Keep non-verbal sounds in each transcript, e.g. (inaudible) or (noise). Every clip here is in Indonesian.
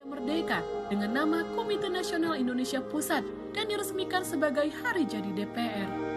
Merdeka dengan nama Komite Nasional Indonesia Pusat dan diresmikan sebagai Hari Jadi DPR.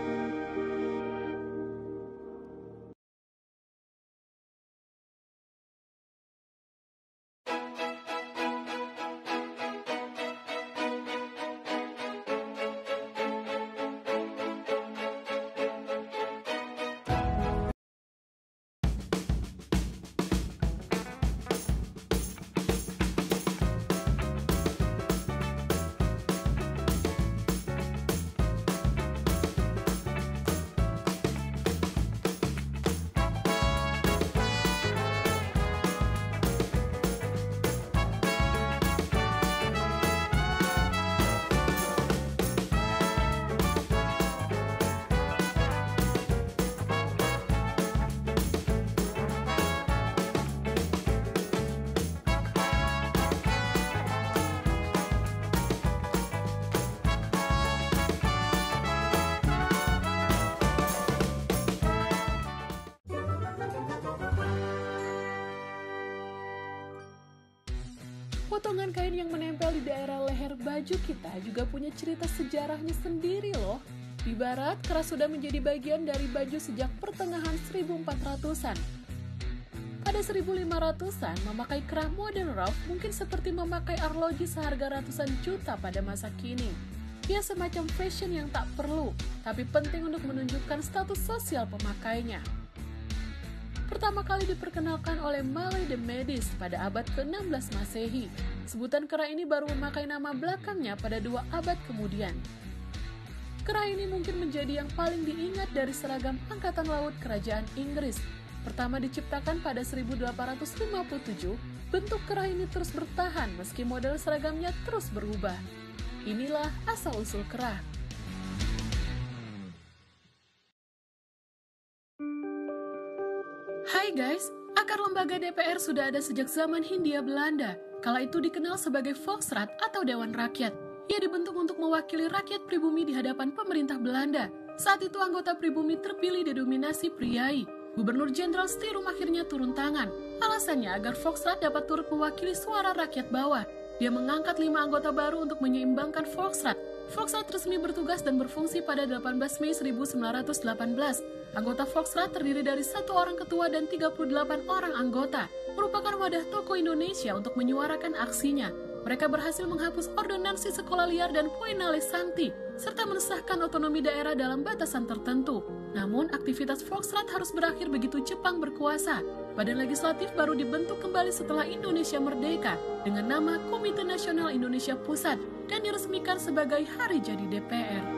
juga punya cerita sejarahnya sendiri loh. Di barat, keras sudah menjadi bagian dari baju sejak pertengahan 1400-an. Pada 1500-an, memakai kerah modern ruff mungkin seperti memakai arloji seharga ratusan juta pada masa kini. Dia semacam fashion yang tak perlu, tapi penting untuk menunjukkan status sosial pemakainya pertama kali diperkenalkan oleh Malay the Medis pada abad ke-16 Masehi. Sebutan kera ini baru memakai nama belakangnya pada dua abad kemudian. Kera ini mungkin menjadi yang paling diingat dari seragam Angkatan Laut Kerajaan Inggris. Pertama diciptakan pada 1857, bentuk kera ini terus bertahan meski model seragamnya terus berubah. Inilah asal-usul kera. guys, akar lembaga DPR sudah ada sejak zaman Hindia Belanda. Kala itu dikenal sebagai Volksraad atau Dewan Rakyat. Ia dibentuk untuk mewakili rakyat pribumi di hadapan pemerintah Belanda. Saat itu anggota pribumi terpilih didominasi priai. Gubernur Jenderal Stirum akhirnya turun tangan. Alasannya agar Volksraad dapat turut mewakili suara rakyat bawah. Dia mengangkat lima anggota baru untuk menyeimbangkan Volksraad Foxrat resmi bertugas dan berfungsi pada 18 Mei 1918. Anggota Foxrat terdiri dari satu orang ketua dan 38 orang anggota. Merupakan wadah toko Indonesia untuk menyuarakan aksinya. Mereka berhasil menghapus ordonansi sekolah liar dan poinale santi, serta mensahkan otonomi daerah dalam batasan tertentu. Namun, aktivitas Volksrat harus berakhir begitu Jepang berkuasa. Badan legislatif baru dibentuk kembali setelah Indonesia merdeka dengan nama Komite Nasional Indonesia Pusat dan diresmikan sebagai Hari Jadi DPR.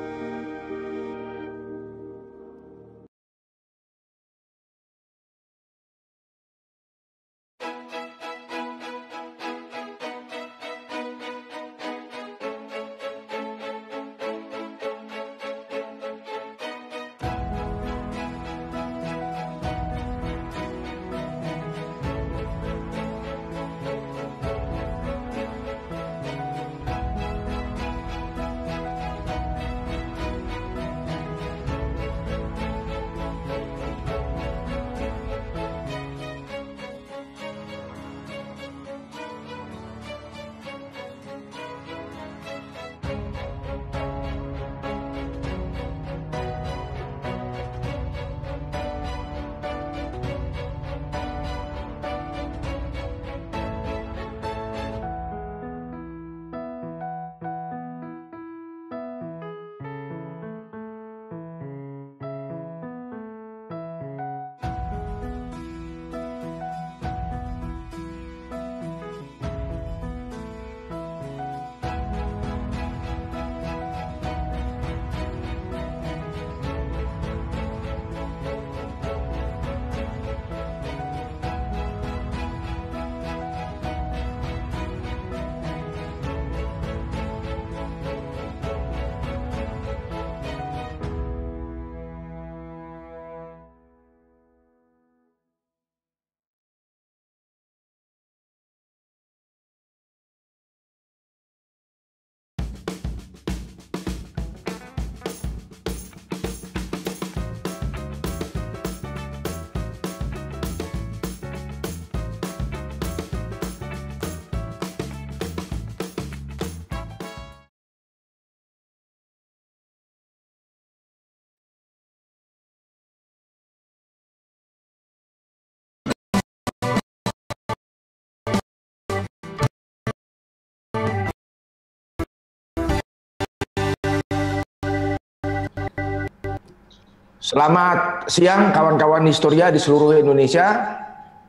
Selamat siang kawan-kawan Historia di seluruh Indonesia.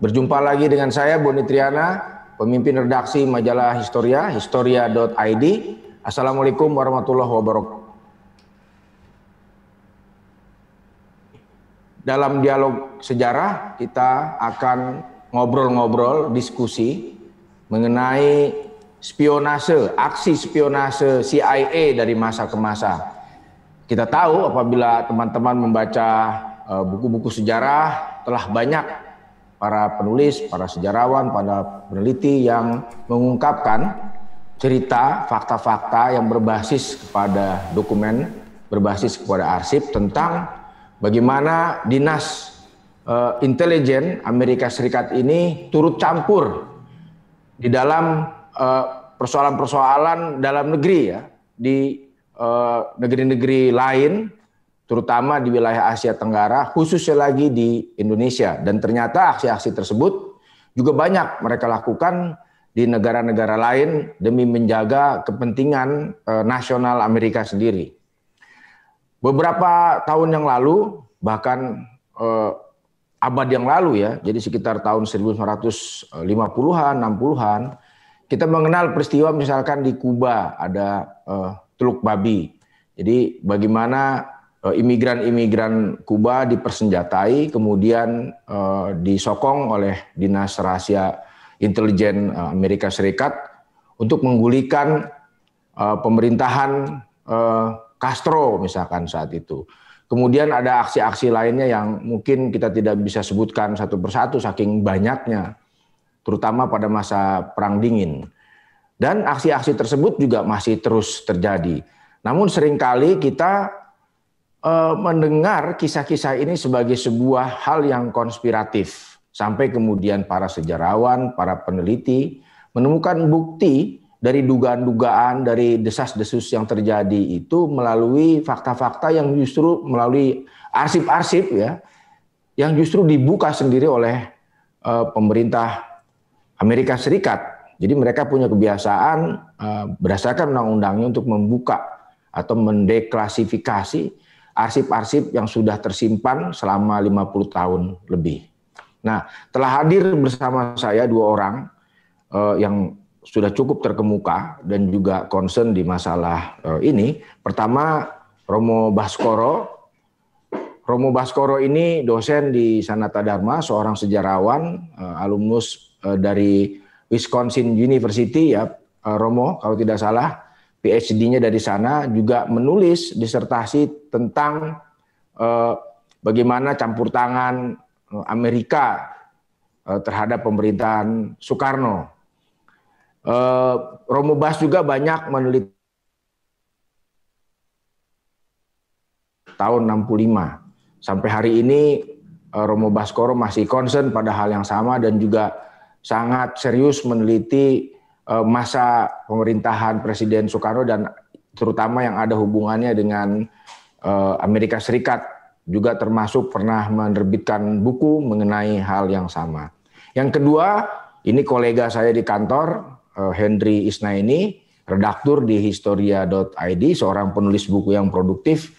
Berjumpa lagi dengan saya Boni Triana, pemimpin redaksi majalah Historia, historia.id. Assalamualaikum warahmatullahi wabarakatuh. Dalam dialog sejarah kita akan ngobrol-ngobrol, diskusi mengenai spionase, aksi spionase CIA dari masa ke masa kita tahu apabila teman-teman membaca eh, buku-buku sejarah telah banyak para penulis, para sejarawan, para peneliti yang mengungkapkan cerita, fakta-fakta yang berbasis kepada dokumen, berbasis kepada arsip tentang bagaimana dinas uh, intelijen Amerika Serikat ini turut campur di dalam eh, persoalan-persoalan dalam negeri ya di Eh, negeri-negeri lain, terutama di wilayah Asia Tenggara, khususnya lagi di Indonesia. Dan ternyata aksi-aksi tersebut juga banyak mereka lakukan di negara-negara lain demi menjaga kepentingan eh, nasional Amerika sendiri. Beberapa tahun yang lalu, bahkan eh, abad yang lalu ya, jadi sekitar tahun 1950-an, 60-an, kita mengenal peristiwa misalkan di Kuba ada eh, Teluk Babi. Jadi bagaimana eh, imigran-imigran Kuba dipersenjatai kemudian eh, disokong oleh dinas rahasia intelijen eh, Amerika Serikat untuk menggulikan pemerintahan Castro misalkan saat itu. Kemudian ada aksi-aksi lainnya yang mungkin kita tidak bisa sebutkan satu persatu saking banyaknya, terutama pada masa Perang Dingin. Dan aksi-aksi tersebut juga masih terus terjadi. Namun seringkali kita e, mendengar kisah-kisah ini sebagai sebuah hal yang konspiratif. Sampai kemudian para sejarawan, para peneliti menemukan bukti dari dugaan-dugaan, dari desas-desus yang terjadi itu melalui fakta-fakta yang justru melalui arsip-arsip ya, yang justru dibuka sendiri oleh e, pemerintah Amerika Serikat jadi mereka punya kebiasaan eh, berdasarkan undang-undangnya untuk membuka atau mendeklasifikasi arsip-arsip yang sudah tersimpan selama 50 tahun lebih. Nah, telah hadir bersama saya dua orang uh, yang sudah cukup terkemuka dan juga concern di masalah uh, ini. Pertama, Romo Baskoro. Romo Baskoro ini dosen di Sanata Dharma, seorang sejarawan, uh, alumnus uh, dari Wisconsin University ya eh, Romo kalau tidak salah PhD-nya dari sana juga menulis disertasi tentang eh, bagaimana campur tangan eh, Amerika eh, terhadap pemerintahan Soekarno. Eh, Romo Bas juga banyak meneliti tahun 65. Sampai hari ini eh, Romo Baskoro masih concern pada hal yang sama dan juga sangat serius meneliti eh, masa pemerintahan Presiden Soekarno dan terutama yang ada hubungannya dengan eh, Amerika Serikat juga termasuk pernah menerbitkan buku mengenai hal yang sama. Yang kedua, ini kolega saya di kantor eh, Henry Isna ini redaktur di historia.id, seorang penulis buku yang produktif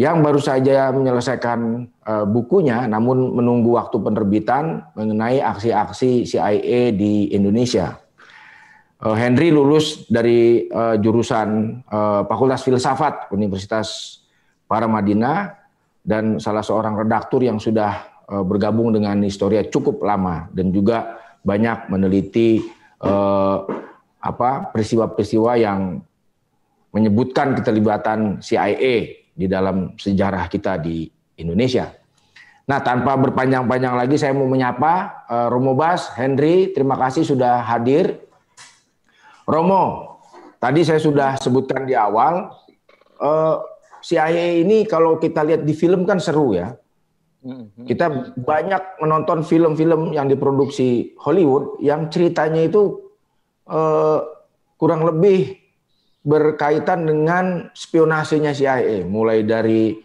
yang baru saja menyelesaikan uh, bukunya namun menunggu waktu penerbitan mengenai aksi-aksi CIA di Indonesia. Uh, Henry lulus dari uh, jurusan uh, Fakultas Filsafat Universitas Paramadina dan salah seorang redaktur yang sudah uh, bergabung dengan Historia cukup lama dan juga banyak meneliti uh, apa peristiwa-peristiwa yang menyebutkan keterlibatan CIA di dalam sejarah kita di Indonesia. Nah, tanpa berpanjang-panjang lagi, saya mau menyapa eh, Romo Bas, Henry, terima kasih sudah hadir. Romo, tadi saya sudah sebutkan di awal, uh, eh, CIA ini kalau kita lihat di film kan seru ya. Mm-hmm. Kita banyak menonton film-film yang diproduksi Hollywood yang ceritanya itu eh, kurang lebih berkaitan dengan spionasinya CIA, mulai dari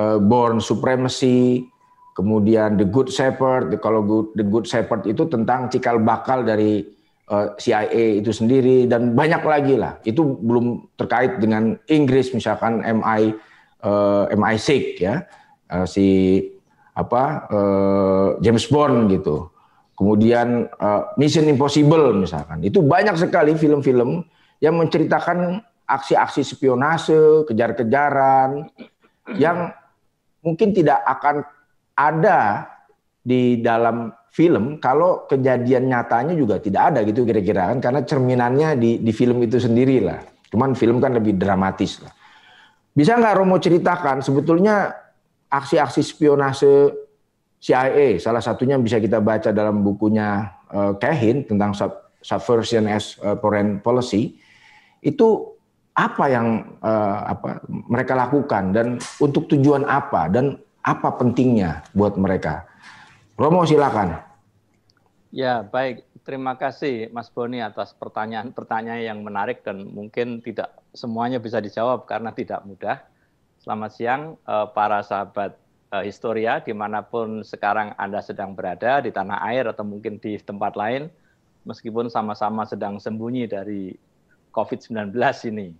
uh, Born Supremacy, kemudian The Good Shepherd. Kalau good, The Good Shepherd itu tentang cikal bakal dari uh, eh, CIA itu sendiri dan banyak lagi lah. Itu belum terkait dengan Inggris misalkan MI uh, eh, MI6 ya. Uh, si apa uh, James Bond gitu. Kemudian uh, Mission Impossible misalkan. Itu banyak sekali film-film yang menceritakan aksi-aksi spionase, kejar-kejaran yang mungkin tidak akan ada di dalam film kalau kejadian nyatanya juga tidak ada gitu kira-kira kan karena cerminannya di di film itu sendirilah, Cuman film kan lebih dramatis lah. Bisa nggak Romo ceritakan sebetulnya aksi-aksi spionase CIA salah satunya bisa kita baca dalam bukunya uh, eh, Cahin tentang sub subversion as uh, eh, foreign policy itu apa yang uh, apa mereka lakukan dan untuk tujuan apa dan apa pentingnya buat mereka. Romo silakan. Ya, baik. Terima kasih Mas Boni atas pertanyaan-pertanyaan yang menarik dan mungkin tidak semuanya bisa dijawab karena tidak mudah. Selamat siang uh, para sahabat uh, Historia dimanapun sekarang Anda sedang berada di tanah air atau mungkin di tempat lain meskipun sama-sama sedang sembunyi dari COVID-19 ini.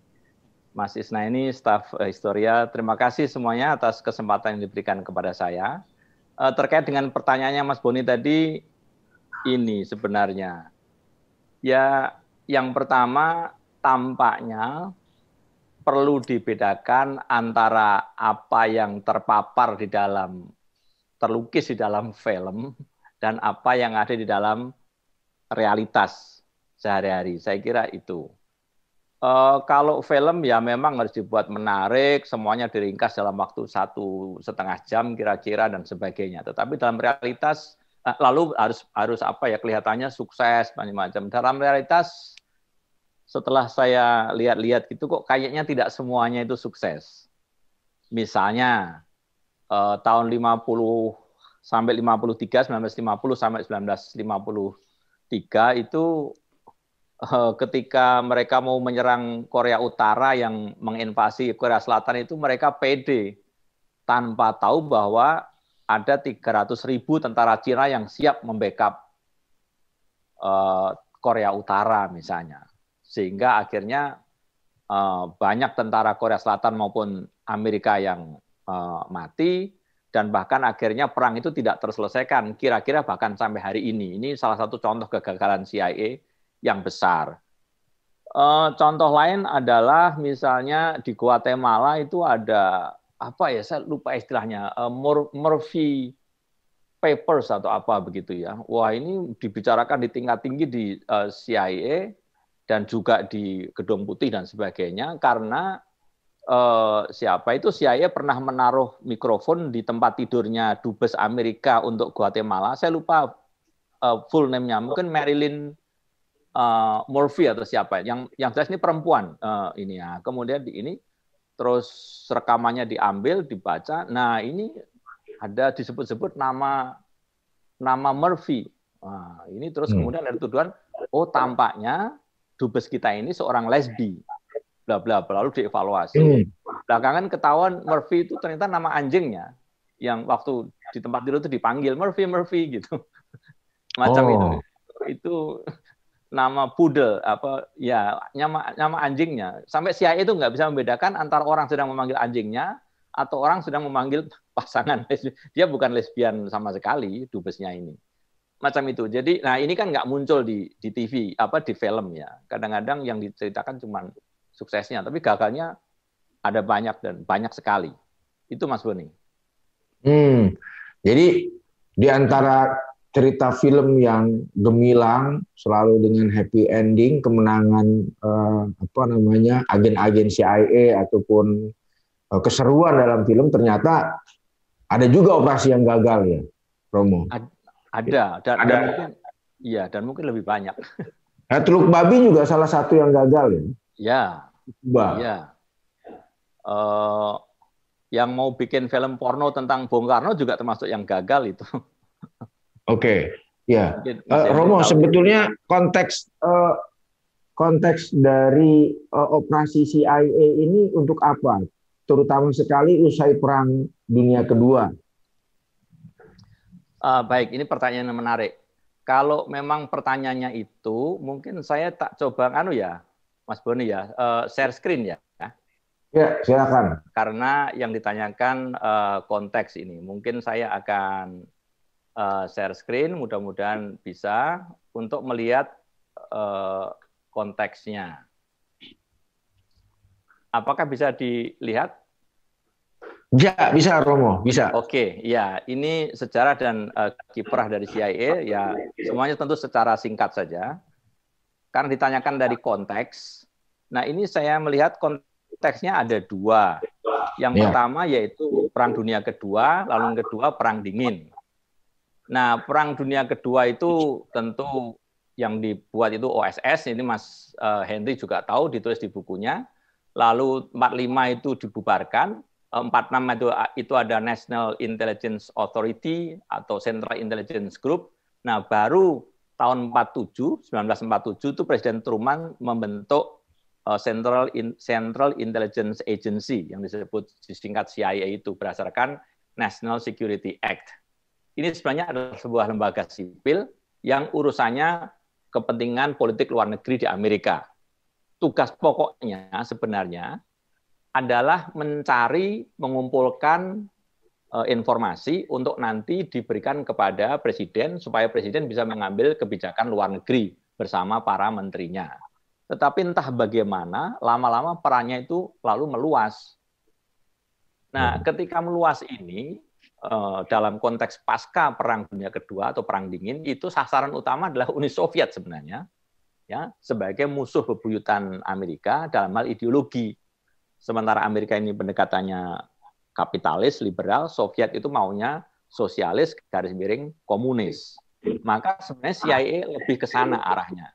Mas Isna ini staf eh, Historia, terima kasih semuanya atas kesempatan yang diberikan kepada saya. Eh, terkait dengan pertanyaannya Mas Boni tadi, ini sebenarnya. Ya, yang pertama tampaknya perlu dibedakan antara apa yang terpapar di dalam, terlukis di dalam film, dan apa yang ada di dalam realitas sehari-hari. Saya kira itu. Uh, kalau film ya memang harus dibuat menarik, semuanya diringkas dalam waktu satu setengah jam kira-kira dan sebagainya. Tetapi dalam realitas eh, lalu harus harus apa ya kelihatannya sukses macam-macam. Dalam realitas setelah saya lihat-lihat gitu kok kayaknya tidak semuanya itu sukses. Misalnya uh, tahun 50 sampai 53 1950 sampai 1953 itu Eh, ketika mereka mau menyerang Korea Utara yang menginvasi Korea Selatan itu mereka pede tanpa tahu bahwa ada 300 ribu tentara Cina yang siap membackup eh, Korea Utara misalnya. Sehingga akhirnya eh, banyak tentara Korea Selatan maupun Amerika yang mati dan bahkan akhirnya perang itu tidak terselesaikan kira-kira bahkan sampai hari ini. Ini salah satu contoh kegagalan CIA yang besar. Eh, contoh lain adalah misalnya di Guatemala itu ada apa ya saya lupa istilahnya eh, Murphy Papers atau apa begitu ya. Wah ini dibicarakan di tingkat tinggi di eh, CIA dan juga di Gedung Putih dan sebagainya karena siapa itu CIA pernah menaruh mikrofon di tempat tidurnya dubes Amerika untuk Guatemala. Saya lupa uh, full name-nya. Mungkin Marilyn uh, Murphy atau siapa yang yang jelas ini perempuan uh, ini ya kemudian di ini terus rekamannya diambil dibaca nah ini ada disebut-sebut nama nama Murphy nah, ini terus hmm. kemudian ada tuduhan oh tampaknya dubes kita ini seorang lesbi bla bla bla lalu dievaluasi hmm. belakangan ketahuan Murphy itu ternyata nama anjingnya yang waktu di tempat dulu itu dipanggil Murphy Murphy gitu (laughs) macam oh. itu itu nama poodle apa ya nama nama anjingnya sampai CIA itu nggak bisa membedakan antara orang sedang memanggil anjingnya atau orang sedang memanggil (laughs) pasangan dia bukan lesbian sama sekali dubesnya ini macam itu jadi nah ini kan nggak muncul di di TV apa di film ya kadang-kadang yang diceritakan cuma suksesnya tapi gagalnya ada banyak dan banyak sekali itu Mas Boni hmm jadi di antara cerita film yang gemilang selalu dengan happy ending kemenangan uh, apa namanya agen-agen CIA ataupun uh, keseruan dalam film ternyata ada juga operasi yang gagal ya Romo ada dan, ada iya dan mungkin lebih banyak nah, (laughs) Teluk Babi juga salah satu yang gagal ya ya coba ya uh, eh, yang mau bikin film porno tentang Bung Karno juga termasuk yang gagal itu (laughs) Oke, okay. ya. Uh, Romo, sebetulnya konteks uh, konteks dari uh, operasi CIA ini untuk apa? Terutama sekali usai perang dunia kedua. Uh, baik, ini pertanyaan yang menarik. Kalau memang pertanyaannya itu, mungkin saya tak coba anu ya, Mas Boni ya, uh, share screen ya. Ya, silakan. Karena yang ditanyakan uh, konteks ini, mungkin saya akan uh, share screen, mudah-mudahan bisa untuk melihat eh, konteksnya. Apakah bisa dilihat? Ya, bisa Romo, bisa. Oke, ya ini sejarah dan uh, kiprah dari CIA ya semuanya tentu secara singkat saja. Karena ditanyakan dari konteks. Nah ini saya melihat konteksnya ada dua. Yang ya. pertama yaitu Perang Dunia Kedua, lalu yang kedua Perang Dingin. Nah, Perang Dunia Kedua itu tentu yang dibuat itu OSS, ini Mas eh, Henry juga tahu ditulis di bukunya. Lalu 45 itu dibubarkan, 46 eh, itu, eh, itu ada National Intelligence Authority atau Central Intelligence Group. Nah, baru tahun 47, 1947 itu Presiden Truman membentuk Central In Central Intelligence Agency yang disebut disingkat CIA itu berdasarkan National Security Act ini sebenarnya adalah sebuah lembaga sipil yang urusannya kepentingan politik luar negeri di Amerika. Tugas pokoknya sebenarnya adalah mencari, mengumpulkan eh, informasi untuk nanti diberikan kepada presiden supaya presiden bisa mengambil kebijakan luar negeri bersama para menterinya. Tetapi entah bagaimana lama-lama perannya itu lalu meluas. Nah, hmm. ketika meluas ini Eh, dalam konteks pasca Perang Dunia Kedua atau Perang Dingin itu sasaran utama adalah Uni Soviet sebenarnya ya sebagai musuh bebuyutan Amerika dalam hal ideologi. Sementara Amerika ini pendekatannya kapitalis liberal, Soviet itu maunya sosialis garis miring komunis. Maka sebenarnya CIA lebih ke sana arahnya.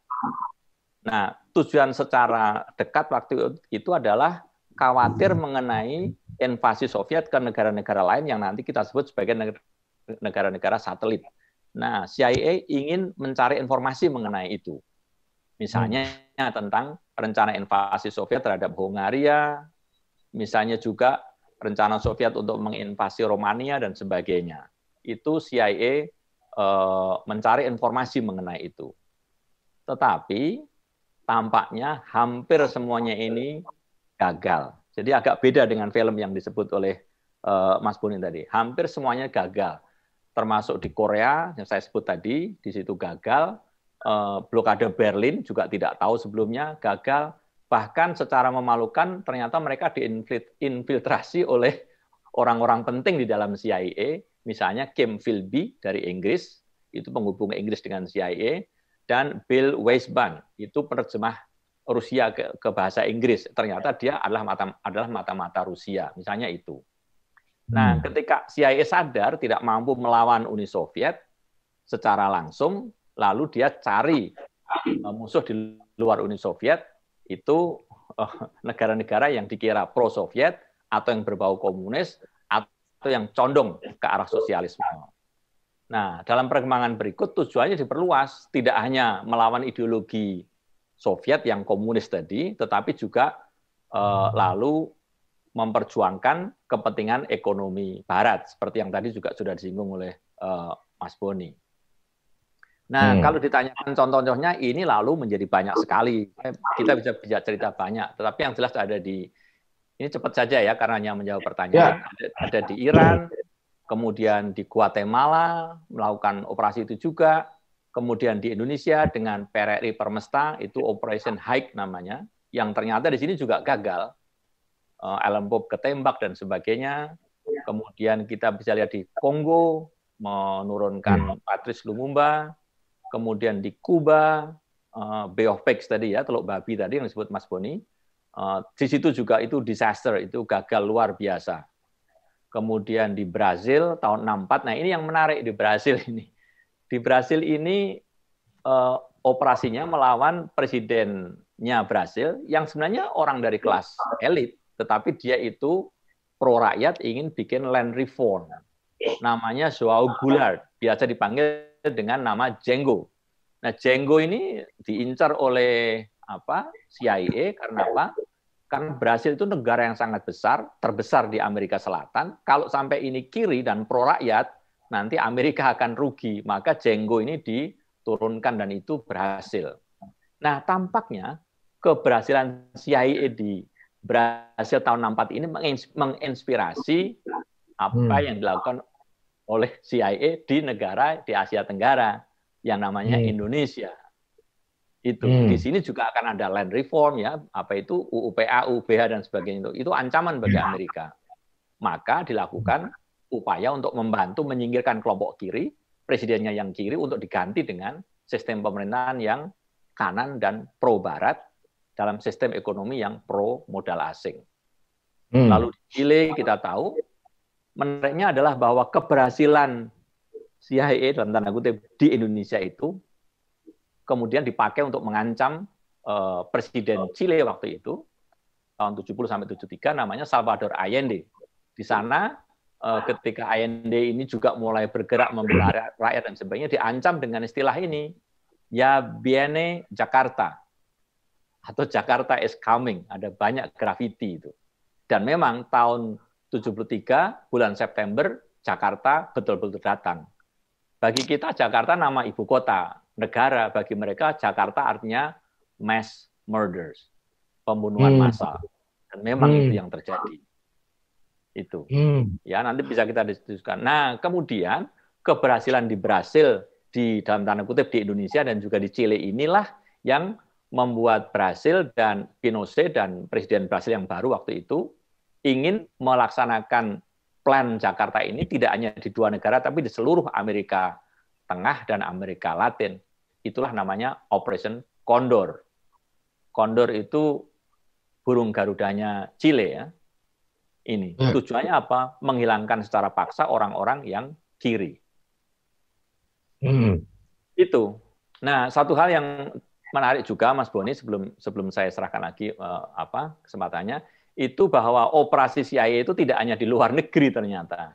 Nah, tujuan secara dekat waktu itu adalah khawatir mengenai invasi Soviet ke negara-negara lain yang nanti kita sebut sebagai negara-negara satelit. Nah, CIA ingin mencari informasi mengenai itu. Misalnya hmm. tentang rencana invasi Soviet terhadap Hungaria, misalnya juga rencana Soviet untuk menginvasi Romania dan sebagainya. Itu CIA e, eh, mencari informasi mengenai itu. Tetapi tampaknya hampir semuanya ini gagal. Jadi agak beda dengan film yang disebut oleh uh, Mas Bonin tadi. Hampir semuanya gagal. Termasuk di Korea yang saya sebut tadi, di situ gagal. Uh, blokade Berlin juga tidak tahu sebelumnya gagal. Bahkan secara memalukan ternyata mereka diinfiltrasi oleh orang-orang penting di dalam CIA, misalnya Kim Philby dari Inggris, itu penghubung Inggris dengan CIA, dan Bill Weisband, itu penerjemah Rusia ke, ke bahasa Inggris, ternyata ya. dia adalah mata adalah mata-mata Rusia, misalnya itu. Hmm. Nah, hmm. ketika CIA sadar tidak mampu melawan Uni Soviet secara langsung, lalu dia cari eh, musuh di luar Uni Soviet itu eh, negara-negara yang dikira pro Soviet atau yang berbau komunis atau yang condong ke arah sosialisme. Nah, dalam perkembangan berikut tujuannya diperluas, tidak hanya melawan ideologi Soviet yang komunis tadi, tetapi juga eh, hmm. lalu memperjuangkan kepentingan ekonomi Barat, seperti yang tadi juga sudah disinggung oleh eh, Mas Boni. Nah, hmm. kalau ditanyakan contoh-contohnya, ini lalu menjadi banyak sekali. Eh, kita hmm. bisa bisa cerita banyak, tetapi yang jelas ada di ini cepat saja ya karena hanya menjawab ya. pertanyaan. Ya. Ada, ada di Iran, kemudian di Guatemala melakukan operasi itu juga, Kemudian di Indonesia dengan PRRI Permesta itu Operation Hike namanya, yang ternyata di sini juga gagal. Eh, alam Bob ketembak dan sebagainya. Kemudian kita bisa lihat di Kongo menurunkan hmm. Patrice Lumumba, kemudian di Kuba eh, Bay of Pigs tadi ya, Teluk Babi tadi yang disebut Mas Boni. Eh, di situ juga itu disaster, itu gagal luar biasa. Kemudian di Brazil tahun 64. Nah, ini yang menarik di Brazil (laughs) ini di Brasil ini uh, operasinya melawan presidennya Brasil yang sebenarnya orang dari kelas elit, tetapi dia itu pro rakyat ingin bikin land reform. Namanya Joao Goulart, biasa dipanggil dengan nama Jengo. Nah, Jengo ini diincar oleh apa? CIA karena apa? Karena Brasil itu negara yang sangat besar, terbesar di Amerika Selatan. Kalau sampai ini kiri dan pro rakyat, nanti Amerika akan rugi, maka jenggo ini diturunkan dan itu berhasil. Nah, tampaknya keberhasilan CIA di berhasil tahun 64 ini menginspirasi apa hmm. yang dilakukan oleh CIA di negara di Asia Tenggara yang namanya hmm. Indonesia. Itu hmm. di sini juga akan ada land reform ya, apa itu UUPA, UBH dan sebagainya itu. Itu ancaman bagi hmm. Amerika. Maka dilakukan upaya untuk membantu menyingkirkan kelompok kiri, presidennya yang kiri untuk diganti dengan sistem pemerintahan yang kanan dan pro barat dalam sistem ekonomi yang pro modal asing. Hmm. Lalu di Chile kita tahu menariknya adalah bahwa keberhasilan CIA dalam tanda kutip di Indonesia itu kemudian dipakai untuk mengancam uh, presiden Chile waktu itu tahun 70 sampai 73 namanya Salvador Allende. Di sana Eh, ketika IND ini juga mulai bergerak membela rakyat dan sebagainya diancam dengan istilah ini ya Biene Jakarta atau Jakarta is coming ada banyak graffiti itu dan memang tahun 73 bulan September Jakarta betul-betul datang bagi kita Jakarta nama ibu kota negara bagi mereka Jakarta artinya mass murders pembunuhan hmm. massa. dan memang hmm. itu yang terjadi itu. Hmm. Ya, nanti bisa kita diskusikan. Nah, kemudian keberhasilan di Brasil di dalam tanda kutip di Indonesia dan juga di Chile inilah yang membuat Brasil dan Pinochet dan Presiden Brasil yang baru waktu itu ingin melaksanakan plan Jakarta ini tidak hanya di dua negara tapi di seluruh Amerika Tengah dan Amerika Latin. Itulah namanya Operation Condor. Condor itu burung garudanya Chile ya, ini. Ya. Tujuannya apa? Menghilangkan secara paksa orang-orang yang kiri. Hmm. Itu. Nah, satu hal yang menarik juga Mas Boni sebelum sebelum saya serahkan lagi uh, apa kesempatannya itu bahwa operasi CIA itu tidak hanya di luar negeri ternyata,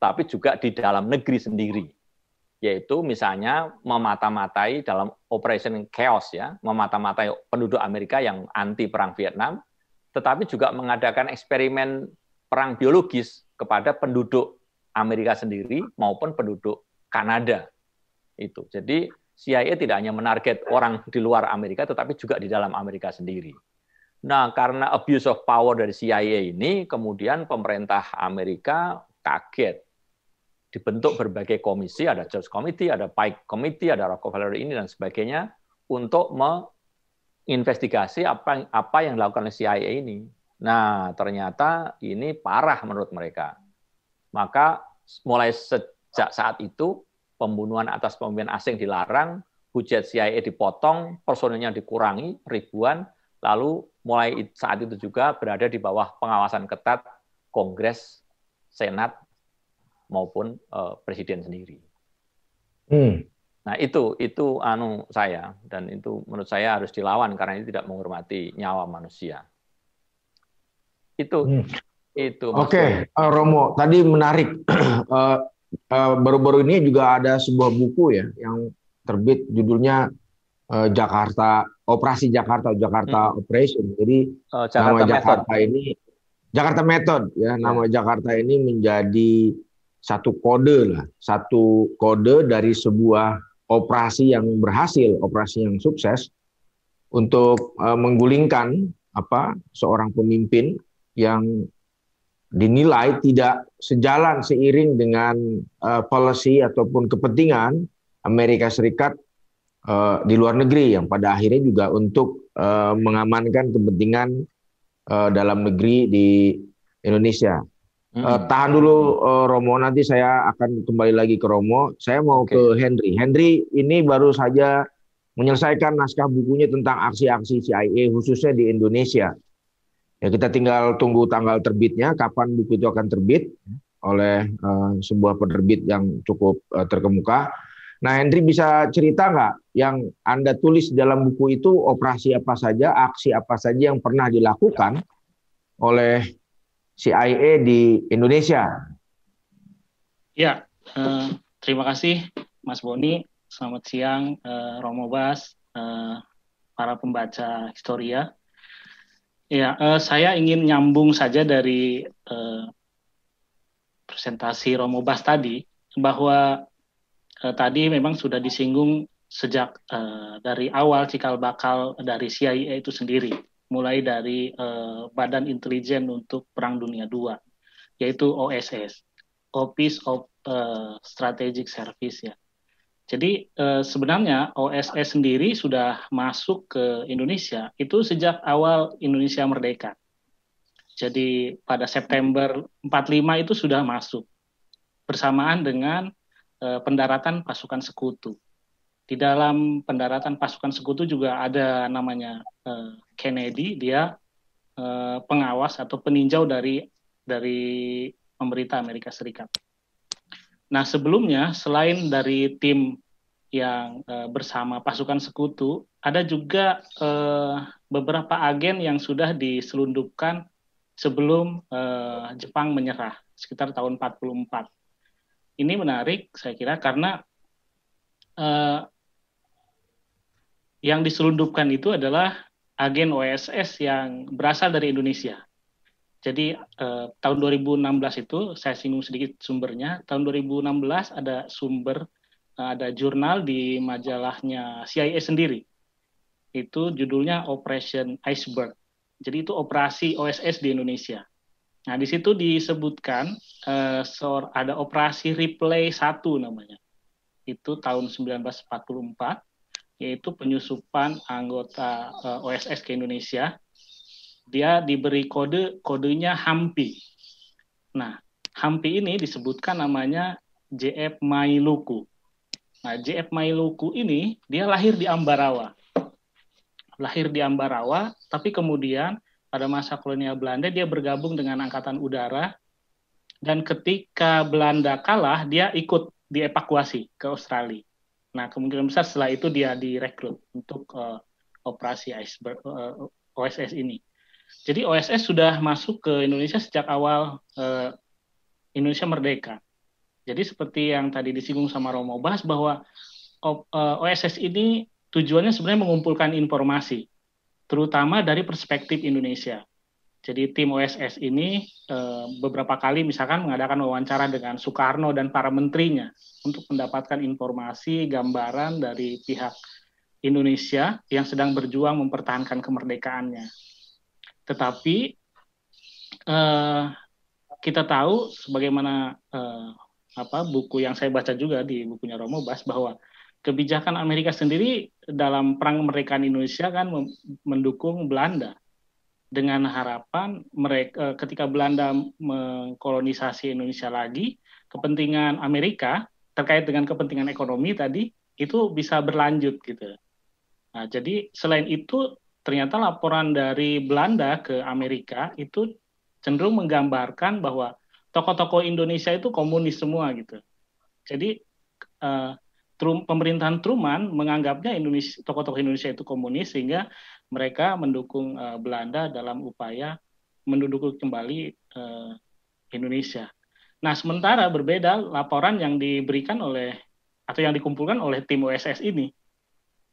tapi juga di dalam negeri sendiri. Yaitu misalnya memata-matai dalam operation chaos ya, memata-matai penduduk Amerika yang anti perang Vietnam, tetapi juga mengadakan eksperimen perang biologis kepada penduduk Amerika sendiri maupun penduduk Kanada. Itu. Jadi CIA tidak hanya menarget orang di luar Amerika tetapi juga di dalam Amerika sendiri. Nah, karena abuse of power dari CIA ini kemudian pemerintah Amerika kaget. Dibentuk berbagai komisi, ada Church Committee, ada Pike Committee, ada Rockefeller ini dan sebagainya untuk investigasi apa apa yang dilakukan oleh CIA ini. Nah, ternyata ini parah menurut mereka. Maka mulai sejak saat itu pembunuhan atas pemimpin asing dilarang, budget CIA dipotong, personilnya dikurangi ribuan, lalu mulai saat itu juga berada di bawah pengawasan ketat Kongres, Senat maupun uh, Presiden sendiri. Hmm. Nah, itu itu anu saya dan itu menurut saya harus dilawan karena ini tidak menghormati nyawa manusia. Itu hmm. itu. Oke, okay. uh, eh, Romo, tadi menarik uh, (clears throat) uh, baru-baru ini juga ada sebuah buku ya yang terbit judulnya uh, Jakarta Operasi Jakarta Jakarta hmm. Operation. Jadi uh, Jakarta nama Method. Jakarta ini Jakarta Method ya. ya, nama Jakarta ini menjadi satu kode lah, satu kode dari sebuah operasi yang berhasil, operasi yang sukses untuk eh, menggulingkan apa seorang pemimpin yang dinilai tidak sejalan seiring dengan uh, policy ataupun kepentingan Amerika Serikat uh, di luar negeri yang pada akhirnya juga untuk uh, mengamankan kepentingan uh, dalam negeri di Indonesia uh, tahan dulu uh, Romo, nanti saya akan kembali lagi ke Romo. Saya mau okay. ke Henry. Henry ini baru saja menyelesaikan naskah bukunya tentang aksi-aksi CIA khususnya di Indonesia. Ya kita tinggal tunggu tanggal terbitnya, kapan buku itu akan terbit oleh uh, sebuah penerbit yang cukup uh, terkemuka. Nah, Henry bisa cerita nggak yang Anda tulis dalam buku itu operasi apa saja, aksi apa saja yang pernah dilakukan oleh CIA di Indonesia. Ya, uh, terima kasih Mas Boni. Selamat siang uh, Romo Bas, uh, para pembaca Historia. Ya, uh, saya ingin nyambung saja dari uh, presentasi Romo Bas tadi bahwa uh, tadi memang sudah disinggung sejak uh, dari awal cikal bakal dari CIA itu sendiri mulai dari uh, Badan Intelijen untuk Perang Dunia II, yaitu OSS, Office of uh, Strategic Service ya. Jadi uh, sebenarnya OSS sendiri sudah masuk ke Indonesia itu sejak awal Indonesia merdeka. Jadi pada September 45 itu sudah masuk bersamaan dengan uh, pendaratan pasukan sekutu. Di dalam pendaratan pasukan sekutu juga ada namanya uh, Kennedy, dia uh, pengawas atau peninjau dari dari pemerintah Amerika Serikat. Nah, sebelumnya selain dari tim yang uh, bersama pasukan sekutu, ada juga uh, beberapa agen yang sudah diselundupkan sebelum uh, Jepang menyerah sekitar tahun 44. Ini menarik saya kira karena uh, yang diselundupkan itu adalah agen OSS yang berasal dari Indonesia. Jadi eh, tahun 2016 itu saya singgung sedikit sumbernya. Tahun 2016 ada sumber eh, ada jurnal di majalahnya CIA sendiri. Itu judulnya Operation Iceberg. Jadi itu operasi OSS di Indonesia. Nah, di situ disebutkan eh, ada operasi Replay 1 namanya. Itu tahun 1944 yaitu penyusupan anggota uh, eh, OSS ke Indonesia. Dia diberi kode, kodenya Hampi. Nah, Hampi ini disebutkan namanya JF Mailuku. Nah, JF Mailuku ini dia lahir di Ambarawa. Lahir di Ambarawa, tapi kemudian pada masa kolonial Belanda dia bergabung dengan Angkatan Udara dan ketika Belanda kalah dia ikut dievakuasi ke Australia. Nah, kemungkinan besar setelah itu dia direkrut untuk uh, operasi iceberg uh, eh, OSS ini. Jadi OSS sudah masuk ke Indonesia sejak awal uh, Indonesia merdeka. Jadi seperti yang tadi disinggung sama Romo bahas bahwa OSS ini tujuannya sebenarnya mengumpulkan informasi, terutama dari perspektif Indonesia. Jadi tim OSS ini eh, beberapa kali misalkan mengadakan wawancara dengan Soekarno dan para menterinya untuk mendapatkan informasi gambaran dari pihak Indonesia yang sedang berjuang mempertahankan kemerdekaannya. Tetapi eh, kita tahu sebagaimana eh, apa buku yang saya baca juga di bukunya Romo Bas bahwa kebijakan Amerika sendiri dalam perang kemerdekaan Indonesia kan mendukung Belanda dengan harapan mereka eh, ketika Belanda mengkolonisasi Indonesia lagi, kepentingan Amerika terkait dengan kepentingan ekonomi tadi itu bisa berlanjut gitu. Nah, jadi selain itu ternyata laporan dari Belanda ke Amerika itu cenderung menggambarkan bahwa tokoh-tokoh Indonesia itu komunis semua gitu. Jadi eh, Trump, pemerintahan Truman menganggapnya Indonesia tokoh-tokoh Indonesia itu komunis sehingga mereka mendukung uh, Belanda dalam upaya menduduki kembali uh, Indonesia. Nah, sementara berbeda laporan yang diberikan oleh atau yang dikumpulkan oleh tim OSS ini.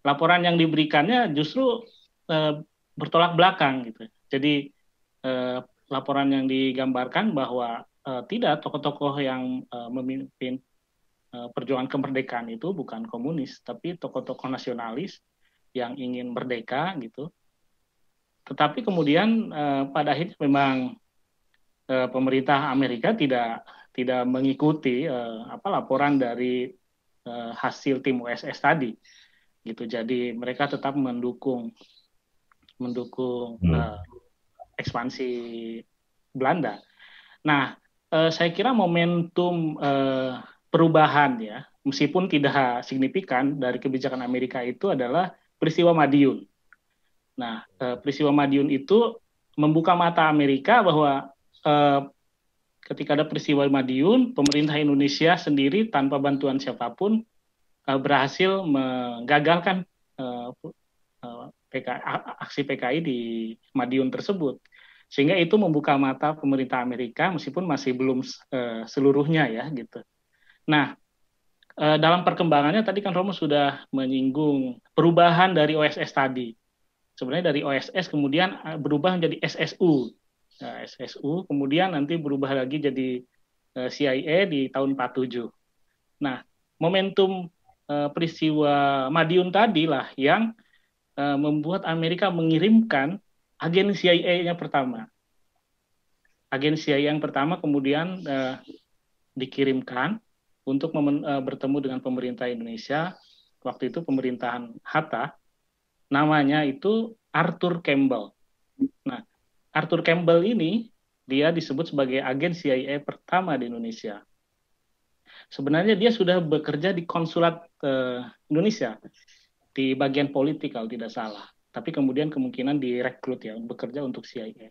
Laporan yang diberikannya justru uh, bertolak belakang gitu. Jadi uh, laporan yang digambarkan bahwa uh, tidak tokoh-tokoh yang uh, memimpin Eh, perjuangan kemerdekaan itu bukan komunis, tapi tokoh-tokoh nasionalis yang ingin merdeka gitu. Tetapi kemudian eh, pada akhirnya memang eh, pemerintah Amerika tidak tidak mengikuti eh, apa laporan dari eh, hasil tim USS tadi gitu. Jadi mereka tetap mendukung mendukung hmm. eh, ekspansi Belanda. Nah, eh, saya kira momentum eh, perubahan ya, meskipun tidak signifikan dari kebijakan Amerika itu adalah peristiwa Madiun. Nah, eh, peristiwa Madiun itu membuka mata Amerika bahwa eh, ketika ada peristiwa Madiun, pemerintah Indonesia sendiri tanpa bantuan siapapun eh, berhasil menggagalkan eh, PK, eh, aksi PKI di Madiun tersebut sehingga itu membuka mata pemerintah Amerika meskipun masih belum eh, seluruhnya ya gitu Nah, eh, dalam perkembangannya tadi kan Romo sudah menyinggung perubahan dari OSS tadi. Sebenarnya dari OSS kemudian eh, berubah menjadi SSU. Nah, SSU kemudian nanti berubah lagi jadi eh, CIA di tahun 47. Nah, momentum peristiwa Madiun tadi lah yang membuat Amerika mengirimkan agen CIA-nya pertama. Agen CIA yang pertama kemudian dikirimkan untuk memen, uh, bertemu dengan pemerintah Indonesia. Waktu itu pemerintahan Hatta, namanya itu Arthur Campbell. Nah, Arthur Campbell ini dia disebut sebagai agen CIA pertama di Indonesia. Sebenarnya dia sudah bekerja di konsulat uh, Indonesia di bagian politik kalau tidak salah. Tapi kemudian kemungkinan direkrut ya bekerja untuk CIA.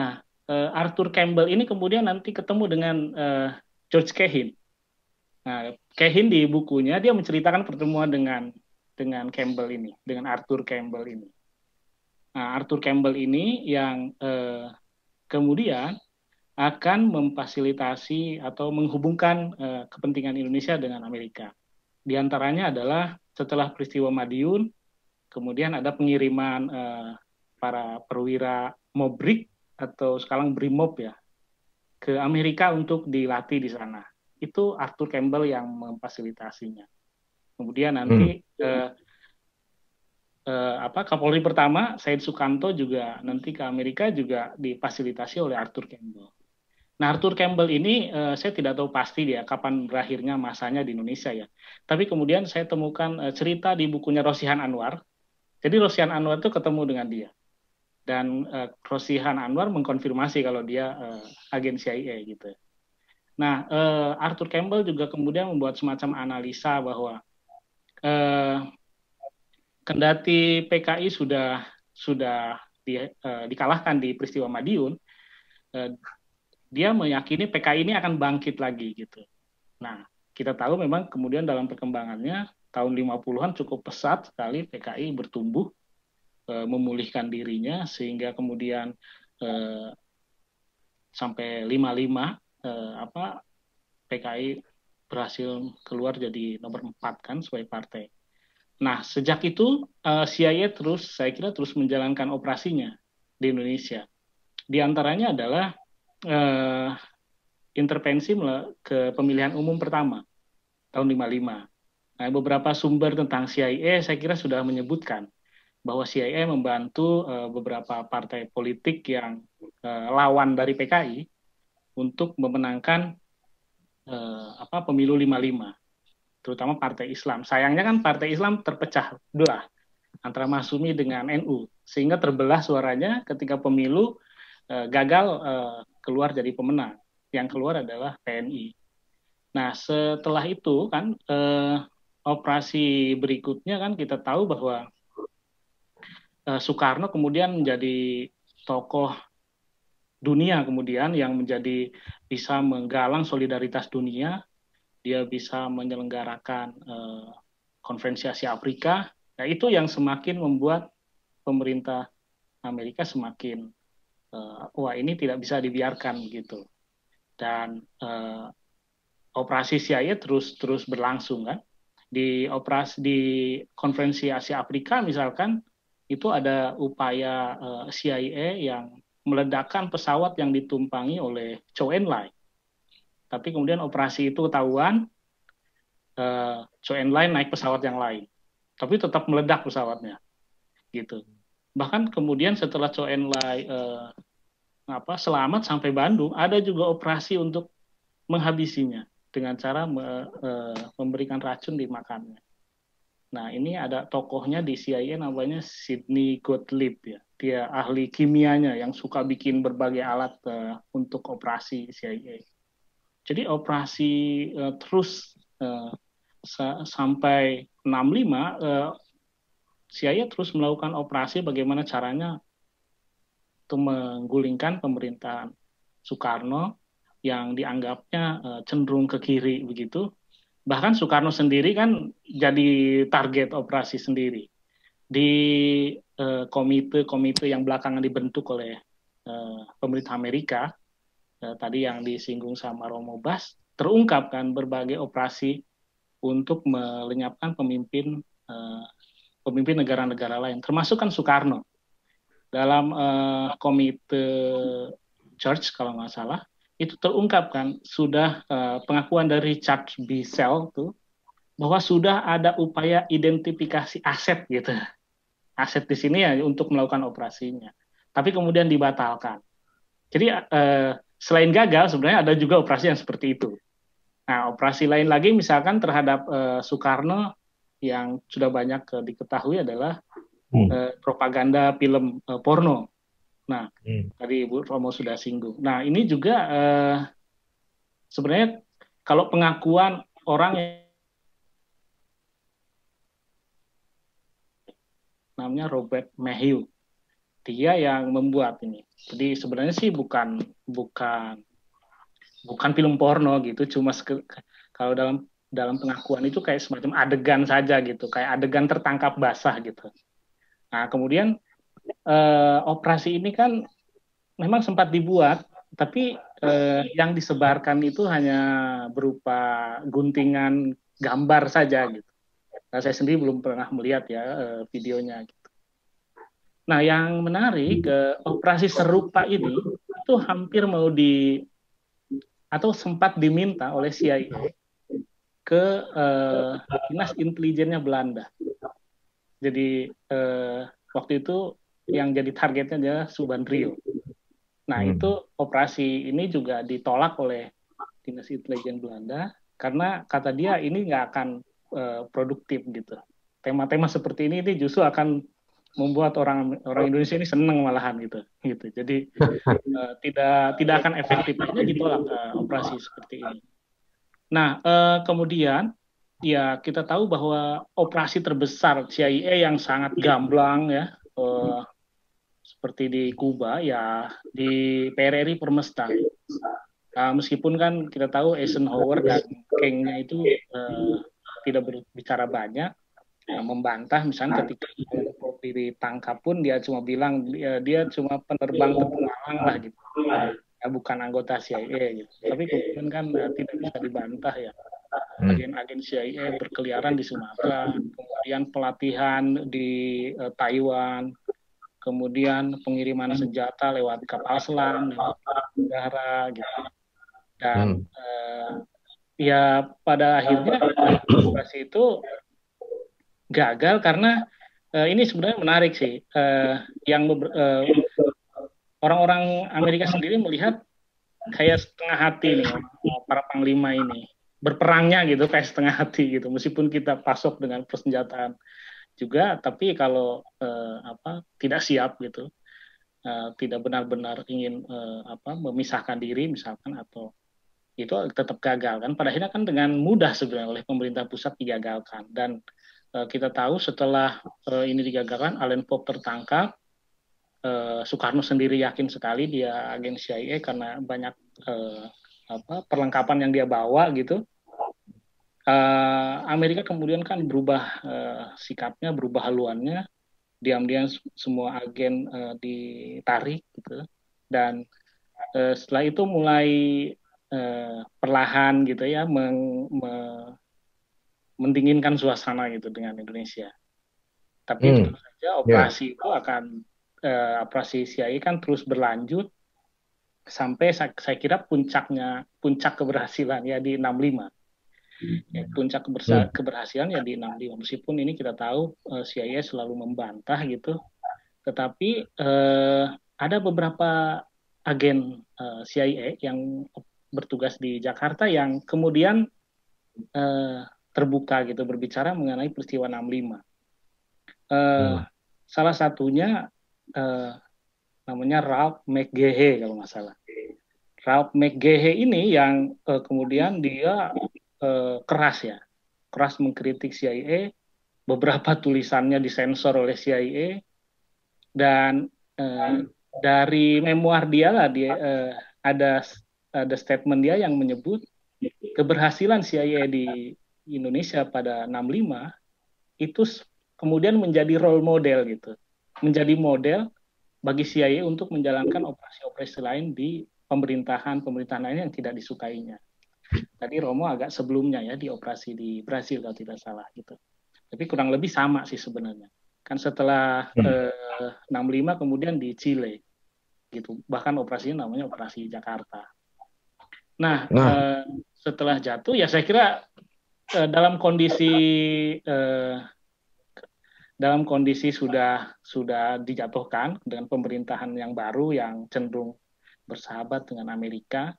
Nah, uh, Arthur Campbell ini kemudian nanti ketemu dengan uh, George Kehin. Nah, Kehin di bukunya dia menceritakan pertemuan dengan dengan Campbell ini, dengan Arthur Campbell ini. Nah, Arthur Campbell ini yang eh, kemudian akan memfasilitasi atau menghubungkan eh, kepentingan Indonesia dengan Amerika. Di antaranya adalah setelah peristiwa Madiun, kemudian ada pengiriman eh, para perwira Mobrik atau sekarang Brimob ya ke Amerika untuk dilatih di sana itu Arthur Campbell yang memfasilitasinya. Kemudian nanti hmm. eh, eh, apa Kapolri pertama Said Sukanto juga nanti ke Amerika juga difasilitasi oleh Arthur Campbell. Nah Arthur Campbell ini eh, saya tidak tahu pasti dia kapan berakhirnya masanya di Indonesia ya. Tapi kemudian saya temukan eh, cerita di bukunya Rosihan Anwar. Jadi Rosihan Anwar itu ketemu dengan dia dan eh, Rosihan Anwar mengkonfirmasi kalau dia eh, agen CIA gitu. Nah, uh, Arthur Campbell juga kemudian membuat semacam analisa bahwa uh, kendati PKI sudah sudah di, uh, dikalahkan di peristiwa Madiun, uh, dia meyakini PKI ini akan bangkit lagi gitu. Nah, kita tahu memang kemudian dalam perkembangannya tahun 50-an cukup pesat sekali PKI bertumbuh, memulihkan dirinya sehingga kemudian eh, sampai 55 eh, apa PKI berhasil keluar jadi nomor empat kan sebagai partai. Nah sejak itu eh, CIA terus saya kira terus menjalankan operasinya di Indonesia. Di antaranya adalah eh, intervensi ke pemilihan umum pertama tahun 55. Nah, beberapa sumber tentang CIA saya kira sudah menyebutkan bahwa CIA membantu uh, beberapa partai politik yang uh, lawan dari PKI untuk memenangkan eh, apa pemilu 55 terutama partai Islam. Sayangnya kan partai Islam terpecah belah antara Masumi dengan NU sehingga terbelah suaranya ketika pemilu eh, gagal eh, keluar jadi pemenang. Yang keluar adalah PNI. Nah, setelah itu kan eh, operasi berikutnya kan kita tahu bahwa eh, Soekarno kemudian menjadi tokoh dunia kemudian yang menjadi bisa menggalang solidaritas dunia dia bisa menyelenggarakan eh, konferensi Asia Afrika nah itu yang semakin membuat pemerintah Amerika semakin eh, wah ini tidak bisa dibiarkan gitu dan eh, operasi CIA terus terus berlangsung kan di operasi di konferensi Asia Afrika misalkan itu ada upaya eh, CIA yang meledakan pesawat yang ditumpangi oleh Chow Line. Tapi kemudian operasi itu ketahuan, uh, Chow Line naik pesawat yang lain, tapi tetap meledak pesawatnya, gitu. Bahkan kemudian setelah Chow Line uh, apa selamat sampai Bandung, ada juga operasi untuk menghabisinya dengan cara me, eh, memberikan racun di makannya. Nah, ini ada tokohnya di CIA namanya Sidney Gottlieb ya dia ahli kimianya yang suka bikin berbagai alat uh, untuk operasi CIA. Jadi operasi uh, terus uh, sa sampai 65 uh, CIA terus melakukan operasi bagaimana caranya untuk menggulingkan pemerintahan Soekarno yang dianggapnya uh, cenderung ke kiri begitu. Bahkan Soekarno sendiri kan jadi target operasi sendiri. Di komite-komite eh, yang belakangan dibentuk oleh eh, pemerintah Amerika eh, tadi yang disinggung sama Romo Bas terungkapkan berbagai operasi untuk melenyapkan pemimpin pemimpin negara-negara lain termasuk kan Soekarno dalam komite Church kalau nggak salah itu terungkapkan sudah uh, pengakuan dari Charles Bissell tuh bahwa sudah ada upaya identifikasi aset gitu aset di sini ya untuk melakukan operasinya. Tapi kemudian dibatalkan. Jadi eh, selain gagal sebenarnya ada juga operasi yang seperti itu. Nah, operasi lain lagi misalkan terhadap eh, Soekarno yang sudah banyak eh, diketahui adalah hmm. eh, propaganda film eh, porno. Nah, hmm. tadi Ibu Romo sudah singgung. Nah, ini juga eh, sebenarnya kalau pengakuan orang yang namanya Robert Mayhew. Dia yang membuat ini. Jadi sebenarnya sih bukan bukan bukan film porno gitu, cuma kalau dalam dalam pengakuan itu kayak semacam adegan saja gitu, kayak adegan tertangkap basah gitu. Nah, kemudian eh, operasi ini kan memang sempat dibuat, tapi eh, yang disebarkan itu hanya berupa guntingan gambar saja gitu. Nah, saya sendiri belum pernah melihat ya eh, videonya. Gitu. Nah, yang menarik eh, operasi serupa ini itu hampir mau di atau sempat diminta oleh CIA ke eh, dinas intelijennya Belanda. Jadi eh, waktu itu yang jadi targetnya adalah Subandrio. Nah, hmm. itu operasi ini juga ditolak oleh dinas intelijen Belanda karena kata dia ini nggak akan Eh, produktif gitu. Tema-tema seperti ini ini justru akan membuat orang orang Indonesia ini seneng malahan gitu gitu jadi uh, (laughs) tidak tidak akan efektif aja ditolak uh, eh, operasi seperti ini nah uh, kemudian ya kita tahu bahwa operasi terbesar CIA yang sangat gamblang ya uh, seperti di Kuba ya di PRRI Permesta uh, meskipun kan kita tahu Eisenhower dan gengnya itu uh, tidak berbicara banyak eh, membantah misalnya nah. ketika di tangkap pun dia cuma bilang dia, dia cuma penerbang ke terpengalaman lah gitu ya, bukan anggota CIA gitu tapi kemudian kan eh, tidak bisa dibantah ya hmm. agen-agen CIA berkeliaran di Sumatera kemudian pelatihan di uh, Taiwan kemudian pengiriman hmm. senjata lewat kapal selam lewat udara gitu dan hmm ya pada akhirnya operasi itu gagal karena uh, ini sebenarnya menarik sih uh, yang uh, orang-orang Amerika sendiri melihat kayak setengah hati nih para panglima ini berperangnya gitu kayak setengah hati gitu meskipun kita pasok dengan persenjataan juga tapi kalau uh, apa tidak siap gitu uh, tidak benar-benar ingin uh, apa memisahkan diri misalkan atau itu tetap gagal kan pada akhirnya kan dengan mudah sebenarnya oleh pemerintah pusat digagalkan dan uh, kita tahu setelah uh, ini digagalkan Allen Pope tertangkap uh, Soekarno sendiri yakin sekali dia agen CIA karena banyak uh, apa perlengkapan yang dia bawa gitu uh, Amerika kemudian kan berubah uh, sikapnya berubah haluannya diam-diam semua agen uh, ditarik gitu dan setelah itu mulai Eh, perlahan gitu ya meng, me, mendinginkan suasana gitu dengan Indonesia. Tapi hmm. tentu saja ya. operasi yeah. itu akan eh, operasi CIA kan terus berlanjut sampai saya, saya kira puncaknya puncak keberhasilan ya di 65. Ya, hmm. puncak hmm. keberhasilan ya di 65 meskipun ini kita tahu eh, CIA selalu membantah gitu. Tetapi eh, ada beberapa agen uh, eh, CIA yang bertugas di Jakarta yang kemudian uh, terbuka gitu berbicara mengenai peristiwa 65. Uh, eh, hmm. Salah satunya uh, namanya Ralph McGehe kalau nggak salah. Ralph McGehe ini yang uh, kemudian dia uh, keras ya, keras mengkritik CIA, beberapa tulisannya disensor oleh CIA dan uh, dari memoir dia lah dia uh, ada ada statement dia yang menyebut keberhasilan CIA di Indonesia pada 65 itu kemudian menjadi role model gitu. Menjadi model bagi CIA untuk menjalankan operasi-operasi lain di pemerintahan-pemerintahan lain yang tidak disukainya. Tadi Romo agak sebelumnya ya di operasi di Brasil kalau tidak salah gitu. Tapi kurang lebih sama sih sebenarnya kan setelah hmm. eh, 65 kemudian di Chile gitu bahkan operasinya namanya operasi Jakarta Nah, nah. Uh, setelah jatuh ya saya kira uh, dalam kondisi uh, dalam kondisi sudah sudah dijatuhkan dengan pemerintahan yang baru yang cenderung bersahabat dengan Amerika,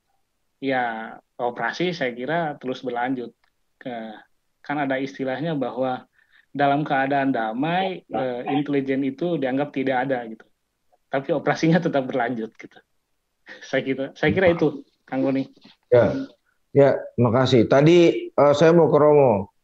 ya operasi saya kira terus berlanjut. Ke, kan ada istilahnya bahwa dalam keadaan damai nah. eh, intelijen itu dianggap tidak ada gitu tapi operasinya tetap berlanjut gitu saya kira saya kira nah. itu Kang Goni. Ya, ya, makasih. Tadi uh, saya mau ke Romo.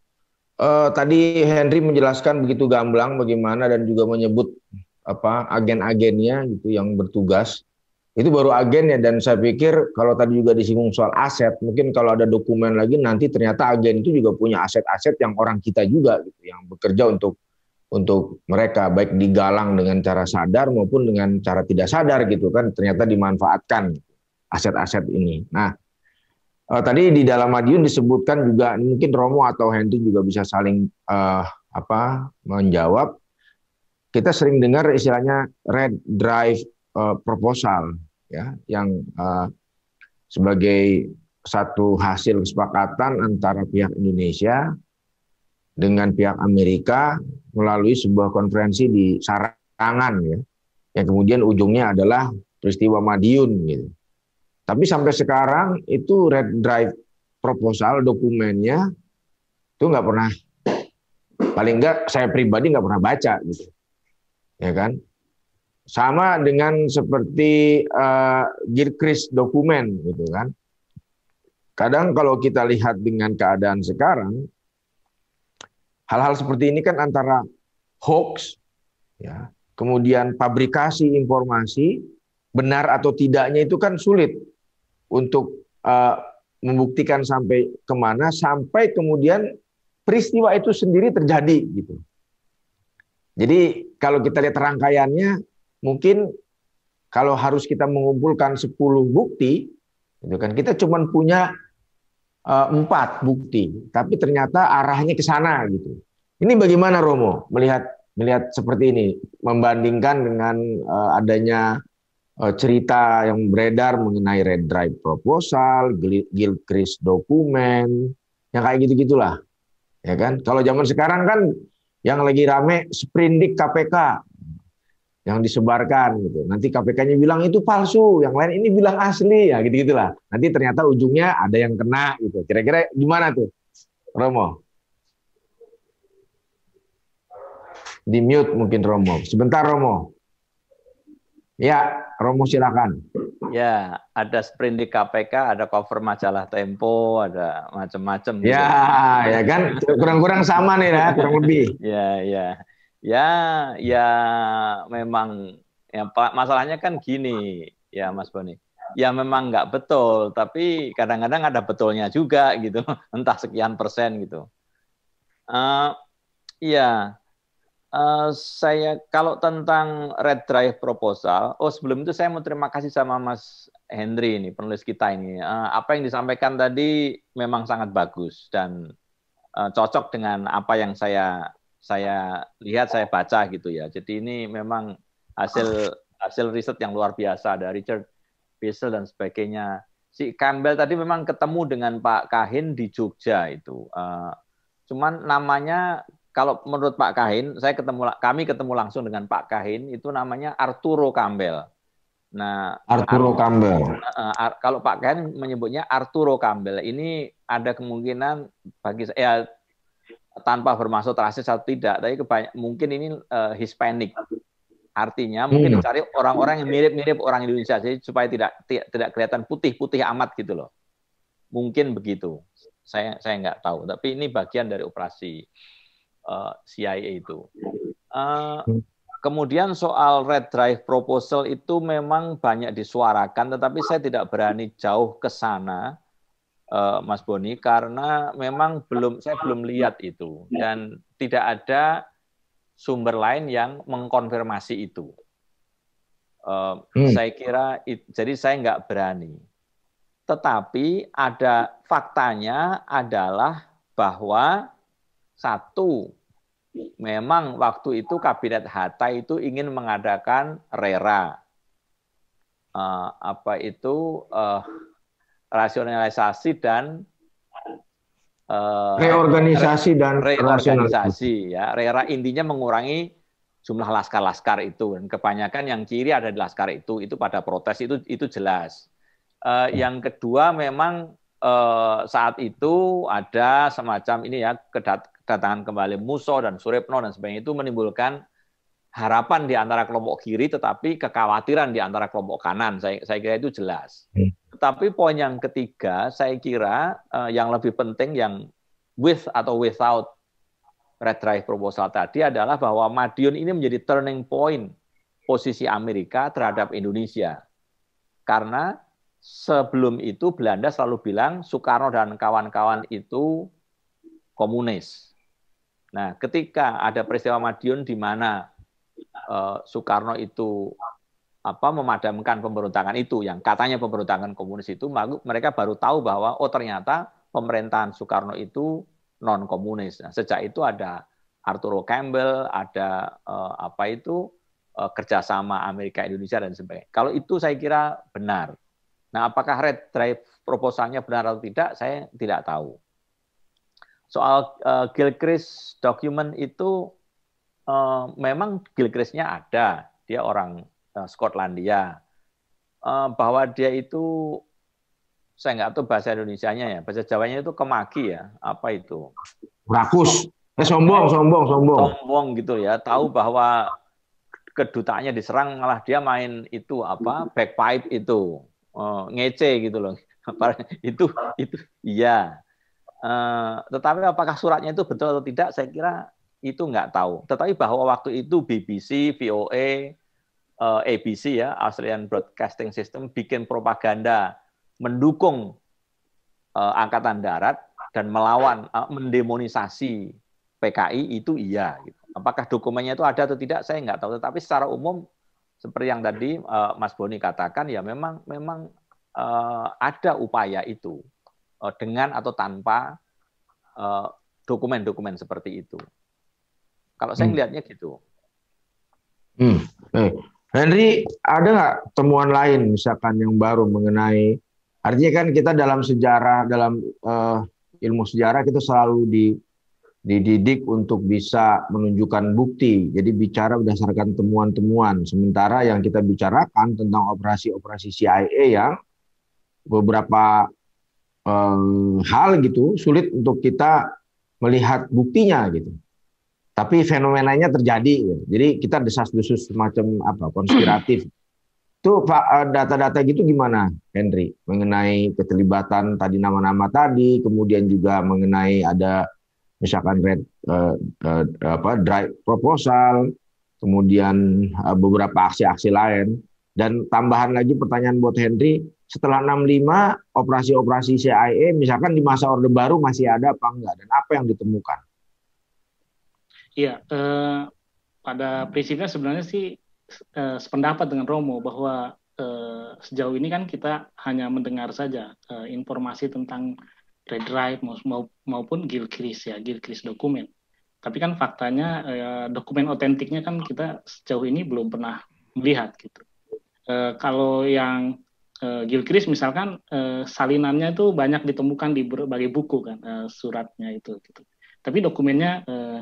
Uh, tadi Henry menjelaskan begitu gamblang bagaimana dan juga menyebut apa agen-agennya gitu yang bertugas. Itu baru agennya dan saya pikir kalau tadi juga disinggung soal aset, mungkin kalau ada dokumen lagi nanti ternyata agen itu juga punya aset-aset yang orang kita juga gitu yang bekerja untuk untuk mereka baik digalang dengan cara sadar maupun dengan cara tidak sadar gitu kan ternyata dimanfaatkan. Gitu aset-aset ini. Nah, eh, tadi di dalam Madiun disebutkan juga mungkin Romo atau Henry juga bisa saling uh, apa menjawab. Kita sering dengar istilahnya red drive uh, proposal ya yang uh, sebagai satu hasil kesepakatan antara pihak Indonesia dengan pihak Amerika melalui sebuah konferensi di Sarangan ya. Yang kemudian ujungnya adalah peristiwa Madiun gitu. Tapi sampai sekarang itu red drive proposal dokumennya itu nggak pernah paling nggak saya pribadi nggak pernah baca gitu ya kan sama dengan seperti uh, Gilchrist dokumen gitu kan kadang kalau kita lihat dengan keadaan sekarang hal-hal seperti ini kan antara hoax ya kemudian pabrikasi informasi benar atau tidaknya itu kan sulit untuk uh, membuktikan sampai kemana sampai kemudian peristiwa itu sendiri terjadi gitu. Jadi kalau kita lihat rangkaiannya mungkin kalau harus kita mengumpulkan 10 bukti itu kan kita cuma punya eh, empat bukti tapi ternyata arahnya ke sana gitu. Ini bagaimana Romo melihat melihat seperti ini membandingkan dengan eh, adanya Eh, cerita yang beredar mengenai red drive proposal, Gilchrist kris dokumen, yang kayak gitu-gitulah. Ya kan? Kalau zaman sekarang kan yang lagi rame sprindik KPK yang disebarkan gitu. Nanti KPK-nya bilang itu palsu, yang lain ini bilang asli ya gitu-gitulah. Nanti ternyata ujungnya ada yang kena gitu. Kira-kira gimana tuh? Romo. Di mute mungkin Romo. Sebentar Romo. Ya, Romo silakan. Ya, ada sprint di KPK, ada cover majalah Tempo, ada macam-macam. Ya, gitu. ya kan kurang-kurang sama nih ya kurang lebih. ya, ya. Ya, ya memang ya masalahnya kan gini, ya Mas Boni. Ya memang nggak betul, tapi kadang-kadang ada betulnya juga gitu, (laughs) entah sekian persen gitu. Uh, ya. Eh, saya kalau tentang red drive proposal, oh sebelum itu saya mau terima kasih sama Mas Henry ini penulis kita ini. Uh, apa yang disampaikan tadi memang sangat bagus dan uh, cocok dengan apa yang saya saya lihat saya baca gitu ya. Jadi ini memang hasil hasil riset yang luar biasa dari Richard Bissell dan sebagainya. Si Campbell tadi memang ketemu dengan Pak Kahin di Jogja itu. Uh, cuman namanya kalau menurut Pak Kahin, saya ketemu kami ketemu langsung dengan Pak Kahin itu namanya Arturo Campbell. Nah, Arturo Ar Campbell. Ar kalau Pak Kahin menyebutnya Arturo Campbell, ini ada kemungkinan bagi saya eh, tanpa bermaksud rasis atau tidak, tapi kebanyak, mungkin ini uh, Hispanic. Artinya mungkin hmm. dicari orang-orang yang mirip-mirip orang Indonesia, jadi supaya tidak tidak kelihatan putih-putih amat gitu loh. Mungkin begitu. Saya saya nggak tahu, tapi ini bagian dari operasi Eh, CIA itu. Uh, kemudian soal red drive proposal itu memang banyak disuarakan, tetapi saya tidak berani jauh ke sana, uh, Mas Boni, karena memang belum saya belum lihat itu dan tidak ada sumber lain yang mengkonfirmasi itu. Uh, hmm. Saya kira, it, jadi saya nggak berani. Tetapi ada faktanya adalah bahwa satu, memang waktu itu kabinet Hatta itu ingin mengadakan rera. Uh, apa itu uh, rasionalisasi dan uh, reorganisasi re dan reorganisasi ya rera intinya mengurangi jumlah laskar-laskar itu dan kebanyakan yang ciri ada di laskar itu itu pada protes itu itu jelas uh, yang kedua memang uh, saat itu ada semacam ini ya kedat kedatangan kembali Muso dan Surepno dan sebagainya itu menimbulkan harapan di antara kelompok kiri tetapi kekhawatiran di antara kelompok kanan. Saya, saya kira itu jelas. Hmm. Tetapi poin yang ketiga saya kira eh, yang lebih penting yang with atau without red drive proposal tadi adalah bahwa Madiun ini menjadi turning point posisi Amerika terhadap Indonesia. Karena sebelum itu Belanda selalu bilang Soekarno dan kawan-kawan itu komunis. Nah, ketika ada peristiwa Madiun di mana eh, Soekarno itu apa memadamkan pemberontakan itu yang katanya pemberontakan komunis itu mereka baru tahu bahwa oh ternyata pemerintahan Soekarno itu non komunis. Nah, sejak itu ada Arturo Campbell, ada eh, apa itu eh, kerjasama Amerika Indonesia dan sebagainya. Kalau itu saya kira benar. Nah, apakah red drive proposalnya benar atau tidak, saya tidak tahu soal uh, Gilchrist dokumen itu uh, memang Gilchristnya ada, dia orang uh, Skotlandia, uh, bahwa dia itu saya nggak tahu bahasa Indonesia-nya ya, bahasa Jawanya itu kemaki ya, apa itu? Rakus, eh, sombong, sombong, sombong. Sombong gitu ya, tahu bahwa kedutaannya diserang malah dia main itu apa backpipe itu uh, ngece gitu loh (laughs) itu itu iya Eh, tetapi apakah suratnya itu betul atau tidak, saya kira itu nggak tahu. Tetapi bahwa waktu itu BBC, VOA, uh, eh, ABC ya, Australian Broadcasting System bikin propaganda mendukung uh, angkatan darat dan melawan uh, mendemonisasi PKI itu iya. Gitu. Apakah dokumennya itu ada atau tidak saya nggak tahu. Tetapi secara umum seperti yang tadi uh, Mas Boni katakan ya memang memang uh, ada upaya itu Eh, dengan atau tanpa eh, dokumen-dokumen seperti itu. Kalau saya melihatnya hmm. gitu. Hmm. Henry, ada nggak temuan lain misalkan yang baru mengenai artinya kan kita dalam sejarah dalam uh, ilmu sejarah kita selalu di dididik untuk bisa menunjukkan bukti. Jadi bicara berdasarkan temuan-temuan. Sementara yang kita bicarakan tentang operasi-operasi CIA yang beberapa eh, hal gitu sulit untuk kita melihat buktinya gitu. Tapi fenomenanya terjadi. Gitu. Jadi kita desas-desus semacam apa konspiratif. (clears throat) Itu eh, data-data gitu gimana, Henry? Mengenai keterlibatan tadi nama-nama tadi, kemudian juga mengenai ada misalkan red uh, uh, apa drive proposal, kemudian uh, beberapa aksi-aksi lain. Dan tambahan lagi pertanyaan buat Henry, setelah 65 operasi-operasi CIA misalkan di masa Orde Baru masih ada apa enggak dan apa yang ditemukan? Iya, eh, pada prinsipnya sebenarnya sih eh, sependapat dengan Romo bahwa eh, sejauh ini kan kita hanya mendengar saja eh, informasi tentang red drive maupun Gilchrist ya, Gilchrist dokumen. Tapi kan faktanya eh, dokumen otentiknya kan kita sejauh ini belum pernah melihat gitu. Eh, kalau yang uh, Gilchrist misalkan uh, salinannya itu banyak ditemukan di berbagai buku kan uh, suratnya itu gitu. Tapi dokumennya uh,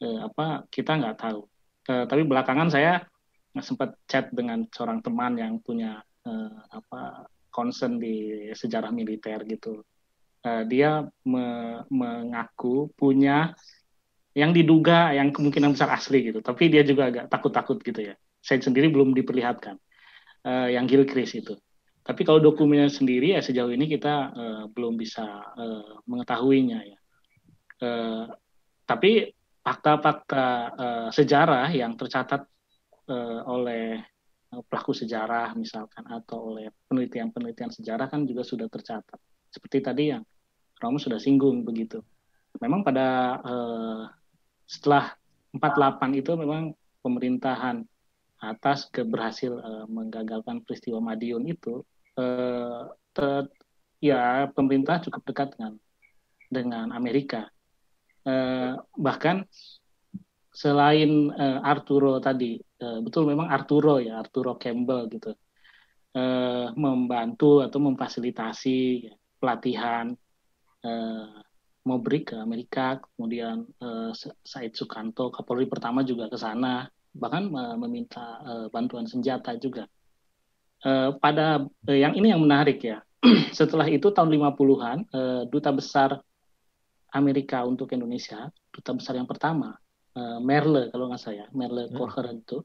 uh, apa kita nggak tahu. Uh, tapi belakangan saya sempat chat dengan seorang teman yang punya uh, apa concern di sejarah militer gitu. Uh, dia me mengaku punya yang diduga yang kemungkinan besar asli gitu. Tapi dia juga agak takut-takut gitu ya. Saya sendiri belum diperlihatkan uh, yang Gilchrist itu. Tapi kalau dokumennya sendiri ya sejauh ini kita uh, belum bisa uh, mengetahuinya ya. Uh, tapi fakta-fakta uh, sejarah yang tercatat uh, oleh pelaku sejarah misalkan atau oleh penelitian-penelitian sejarah kan juga sudah tercatat. Seperti tadi yang Romo sudah singgung begitu. Memang pada uh, setelah 48 itu memang pemerintahan atas keberhasil uh, menggagalkan peristiwa Madiun itu Eh, ter, ya pemerintah cukup dekat dengan dengan Amerika. Eh, bahkan selain eh, Arturo tadi, eh, betul memang Arturo ya Arturo Campbell gitu eh, membantu atau memfasilitasi pelatihan eh, Mobrik ke Amerika, kemudian eh, Said Sukanto Kapolri pertama juga ke sana, bahkan eh, meminta eh, bantuan senjata juga. Eh, pada uh, yang ini yang menarik ya. (clears throat) Setelah itu tahun 50-an uh, eh, duta besar Amerika untuk Indonesia, duta besar yang pertama uh, Merle kalau nggak saya, Merle hmm. Corcoran itu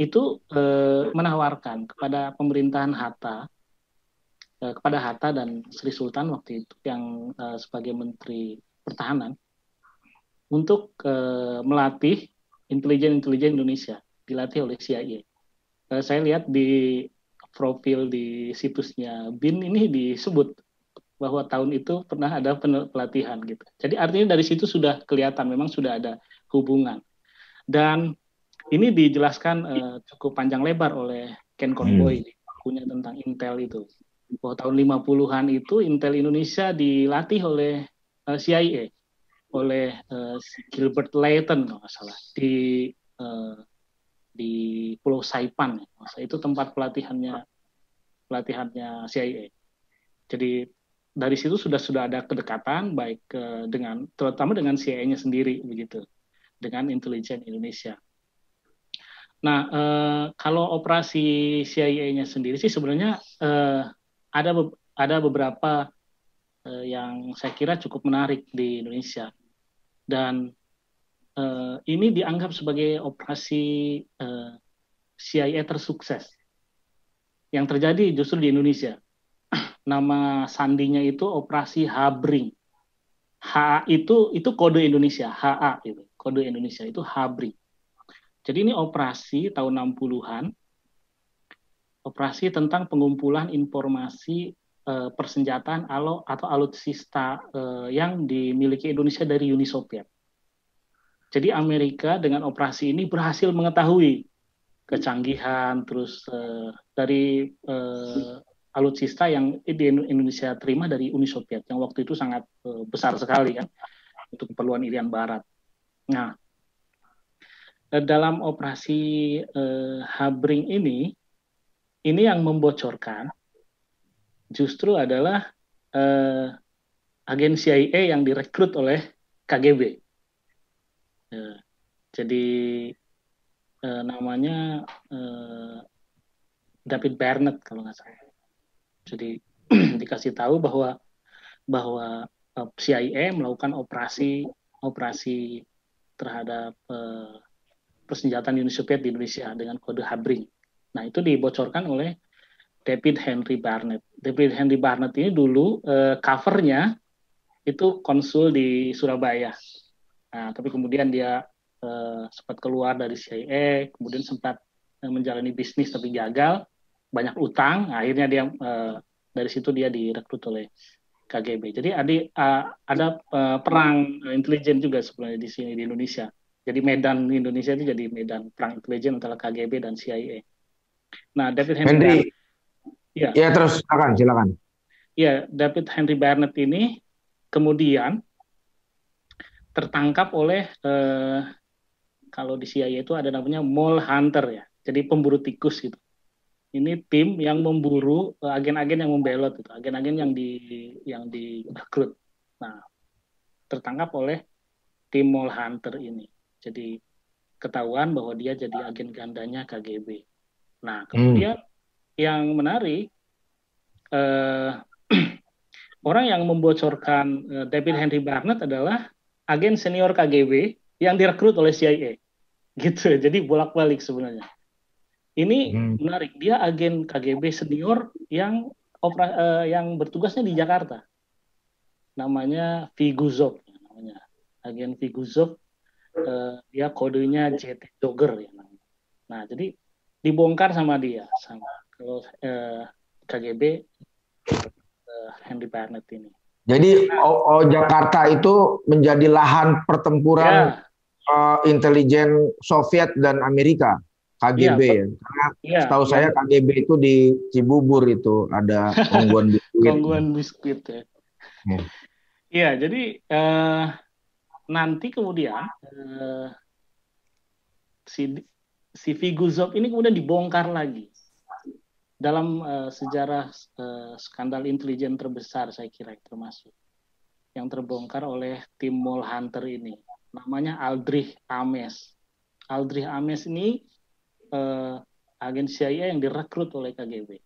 itu uh, menawarkan kepada pemerintahan Hatta uh, kepada Hatta dan Sri Sultan waktu itu yang uh, sebagai menteri pertahanan untuk melatih intelijen-intelijen Indonesia dilatih oleh CIA. saya lihat di profil di situsnya BIN ini disebut bahwa tahun itu pernah ada pelatihan gitu. Jadi artinya dari situ sudah kelihatan memang sudah ada hubungan. Dan ini dijelaskan uh, cukup panjang lebar oleh Ken Conboy hmm. di bukunya tentang Intel itu. Bahwa tahun 50-an itu Intel Indonesia dilatih oleh uh, eh, CIA oleh uh, Gilbert Layton kalau nggak salah di uh, di Pulau Saipan. Itu tempat pelatihannya pelatihannya CIA. Jadi dari situ sudah sudah ada kedekatan baik ke, eh, dengan terutama dengan CIA-nya sendiri begitu dengan intelijen Indonesia. Nah, eh, kalau operasi CIA-nya sendiri sih sebenarnya eh, ada ada beberapa eh, yang saya kira cukup menarik di Indonesia dan uh, ini dianggap sebagai operasi uh, eh, CIA tersukses yang terjadi justru di Indonesia. (clears throat) Nama sandinya itu operasi Habring. H itu itu kode Indonesia, HA itu Kode Indonesia itu Habring. Jadi ini operasi tahun 60-an. Operasi tentang pengumpulan informasi eh, persenjataan atau alutsista yang dimiliki Indonesia dari Uni Soviet. Jadi Amerika dengan operasi ini berhasil mengetahui kecanggihan terus uh, dari uh, alutsista yang di Indonesia terima dari Uni Soviet yang waktu itu sangat uh, besar sekali kan untuk keperluan Irian Barat. Nah, dalam operasi uh, Habring ini, ini yang membocorkan justru adalah uh, agen CIA yang direkrut oleh KGB. Ya, jadi eh, namanya eh, David Barnett kalau nggak salah. Jadi (clears throat) dikasih tahu bahwa bahwa eh, CIA melakukan operasi operasi terhadap eh, persenjataan Uni Soviet di Indonesia dengan kode Habring. Nah itu dibocorkan oleh David Henry Barnett. David Henry Barnett ini dulu eh, covernya itu konsul di Surabaya Nah, tapi kemudian dia eh, sempat keluar dari CIA, e, kemudian sempat eh, menjalani bisnis tapi gagal, banyak utang. Nah, akhirnya dia eh, dari situ dia direkrut oleh KGB. Jadi ada eh, ada eh, perang intelijen juga sebenarnya di sini di Indonesia. Jadi medan Indonesia itu jadi medan perang intelijen antara KGB dan CIA. E. Nah, David Henry, Henry. ya. ya terus silakan silakan. Ya, David Henry Barnett ini kemudian tertangkap oleh eh, kalau di CIA itu ada namanya mole hunter ya. Jadi pemburu tikus gitu. Ini tim yang memburu agen-agen yang membelot gitu, agen-agen yang di yang di rekrut. Nah, tertangkap oleh tim mole hunter ini. Jadi ketahuan bahwa dia jadi agen gandanya KGB. Nah, hmm. kemudian hmm. yang menarik eh, (clears throat) orang yang membocorkan eh, David Henry Barnett adalah agen senior KGB yang direkrut oleh CIA. Gitu. (laughs) Jadi bolak-balik sebenarnya. Ini hmm. menarik. Dia agen KGB senior yang opera, uh, yang bertugasnya di Jakarta. Namanya Viguzov namanya. Agen Viguzov uh, eh, dia kodenya JT Jogger ya namanya. Nah, jadi dibongkar sama dia sama kalau uh, KGB uh, Henry Barnett ini. Jadi o, o Jakarta itu menjadi lahan pertempuran ya. uh, intelijen Soviet dan Amerika KGB ya. ya. Karena ya, setahu ya. saya KGB itu di Cibubur itu ada gangguan biskuit. gangguan biskuit ya. Iya, ya, jadi uh, nanti kemudian uh, si si Figuzov ini kemudian dibongkar lagi dalam uh, sejarah uh, skandal intelijen terbesar saya kira termasuk yang terbongkar oleh tim Mall Hunter ini. Namanya Aldrich Ames. Aldrich Ames ini uh, agen CIA yang direkrut oleh KGB.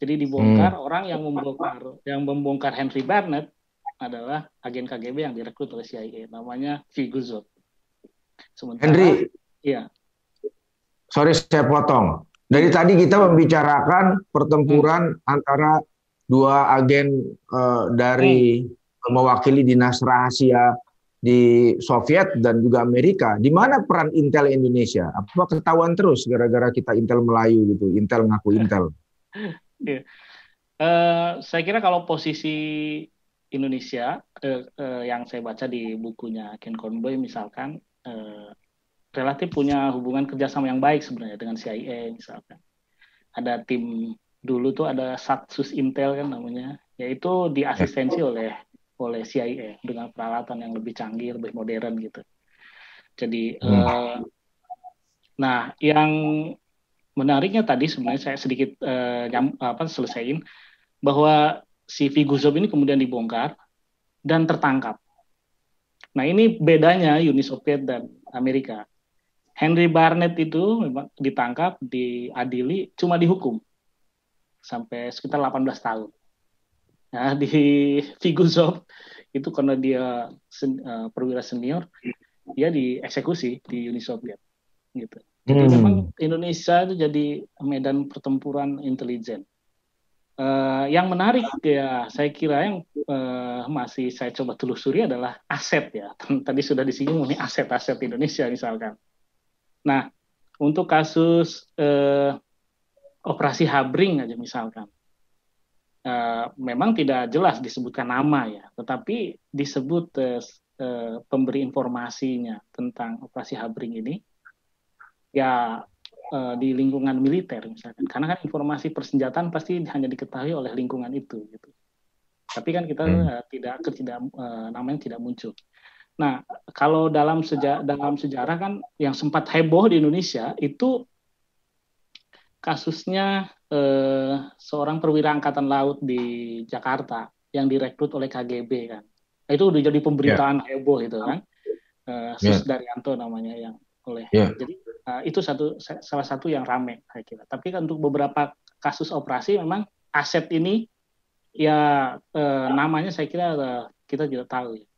Jadi dibongkar hmm. orang yang membongkar yang membongkar Henry Barnett adalah agen KGB yang direkrut oleh CIA. Namanya Figuzot. Sementara, Henry. Iya. Sorry saya potong. Dari tadi kita membicarakan pertempuran hmm. antara dua agen uh, dari hmm. mewakili dinas rahasia di Soviet dan juga Amerika. Di mana peran Intel Indonesia? Apa ketahuan terus gara-gara kita Intel Melayu gitu, Intel ngaku Intel? Uh, (laughs) saya kira kalau posisi Indonesia uh, uh, yang saya baca di bukunya Ken Conboy misalkan uh, relatif punya hubungan kerjasama yang baik sebenarnya dengan CIA misalkan. Ada tim dulu tuh ada Satsus Intel kan namanya, yaitu diasistensi ya. oleh oleh CIA dengan peralatan yang lebih canggih, lebih modern gitu. Jadi, hmm. Eh, nah yang menariknya tadi sebenarnya saya sedikit uh, nyam, apa selesaiin bahwa si Figuzob ini kemudian dibongkar dan tertangkap. Nah ini bedanya Uni Soviet dan Amerika. Henry Barnett itu memang ditangkap, diadili, cuma dihukum sampai sekitar 18 tahun. Nah, di Figuzov itu karena dia sen, uh, perwira senior, dia dieksekusi di Uni Soviet. Gitu. Jadi hmm. memang Indonesia itu jadi medan pertempuran intelijen. Uh, yang menarik ya, saya kira yang uh, masih saya coba telusuri adalah aset ya. (laughs) Tadi sudah disinggung ini aset-aset Indonesia misalkan. Nah, untuk kasus eh, operasi habring aja misalkan, eh, memang tidak jelas disebutkan nama ya, tetapi disebut eh, eh, pemberi informasinya tentang operasi habring ini, ya eh, di lingkungan militer misalkan, karena kan informasi persenjataan pasti hanya diketahui oleh lingkungan itu gitu. Tapi kan kita hmm. Eh, tidak tidak uh, eh, namanya tidak muncul. Nah, kalau dalam sejarah, dalam sejarah kan yang sempat heboh di Indonesia itu kasusnya eh, seorang perwira angkatan laut di Jakarta yang direkrut oleh KGB kan. Nah, itu udah jadi pemberitaan yeah. heboh itu kan. Eh, ya. Sus yeah. Daryanto namanya yang oleh. Yeah. Jadi eh, itu satu salah satu yang rame saya kira. Tapi kan untuk beberapa kasus operasi memang aset ini ya eh, namanya saya kira eh, kita juga tahu ya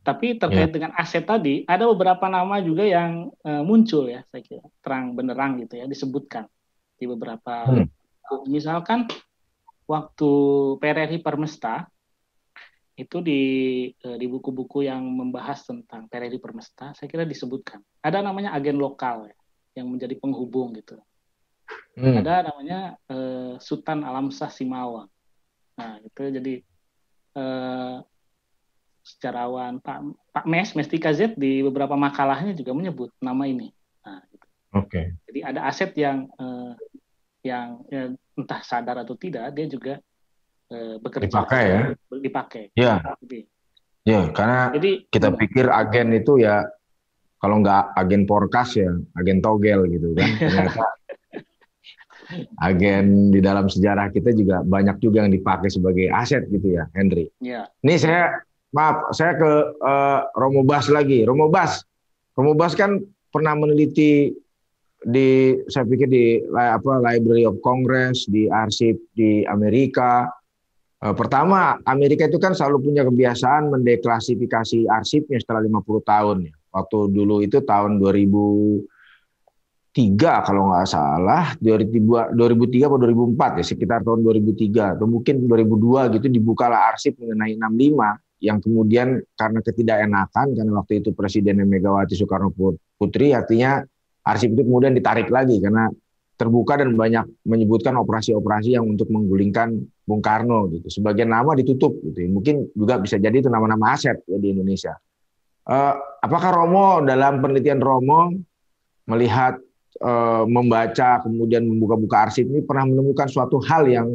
tapi iya. terkait yeah. dengan aset tadi, ada beberapa nama juga yang uh, muncul ya, saya kira terang benerang gitu ya disebutkan di beberapa. Hmm. Misalkan waktu PRRI Permesta itu di uh, di buku-buku yang membahas tentang PRRI Permesta, saya kira disebutkan. Ada namanya agen lokal ya, yang menjadi penghubung gitu. Hmm. Ada namanya uh, Sultan Alamsah Simawang. Nah, itu jadi uh, sejarawan Pak Pak Mes Mestika Z di beberapa makalahnya juga menyebut nama ini. Nah, gitu. Oke. Okay. Jadi ada aset yang eh, yang ya, entah sadar atau tidak dia juga eh, bekerja. Dipakai ya. Dipakai. Iya. ya, karena jadi, kita pikir agen itu ya kalau nggak agen porkas ya agen togel gitu kan. (laughs) Ternyata agen di dalam sejarah kita juga banyak juga yang dipakai sebagai aset gitu ya, Henry. Ya. Ini saya maaf, saya ke uh, Romo Bas lagi. Romo Bas, Romo Bas kan pernah meneliti di saya pikir di apa Library of Congress, di arsip di Amerika. Uh, pertama, Amerika itu kan selalu punya kebiasaan mendeklasifikasi arsipnya setelah 50 tahun ya. Waktu dulu itu tahun 2003 kalau nggak salah, 2003 atau 2004 ya, sekitar tahun 2003 atau mungkin 2002 gitu dibukalah arsip mengenai 65 yang kemudian karena ketidakenakan karena waktu itu Presiden Megawati Soekarno Putri artinya arsip itu kemudian ditarik lagi karena terbuka dan banyak menyebutkan operasi-operasi yang untuk menggulingkan Bung Karno gitu. Sebagian nama ditutup gitu. Ya. Mungkin juga bisa jadi itu nama-nama aset ya, di Indonesia. Uh, apakah Romo dalam penelitian Romo melihat uh, membaca kemudian membuka-buka arsip ini pernah menemukan suatu hal yang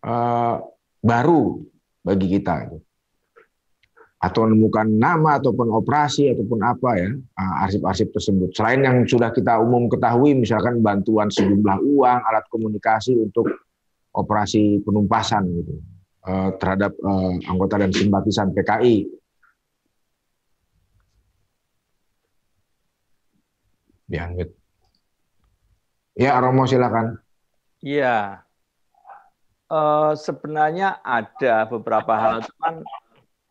uh, baru bagi kita? Gitu? atau menemukan nama ataupun operasi ataupun apa ya ah, arsip-arsip tersebut. Selain yang sudah kita umum ketahui misalkan bantuan sejumlah uang, alat komunikasi untuk operasi penumpasan gitu eh, terhadap eh, anggota dan simpatisan PKI. Ya, Ya, Romo silakan. Iya. Uh, sebenarnya ada beberapa hal, cuman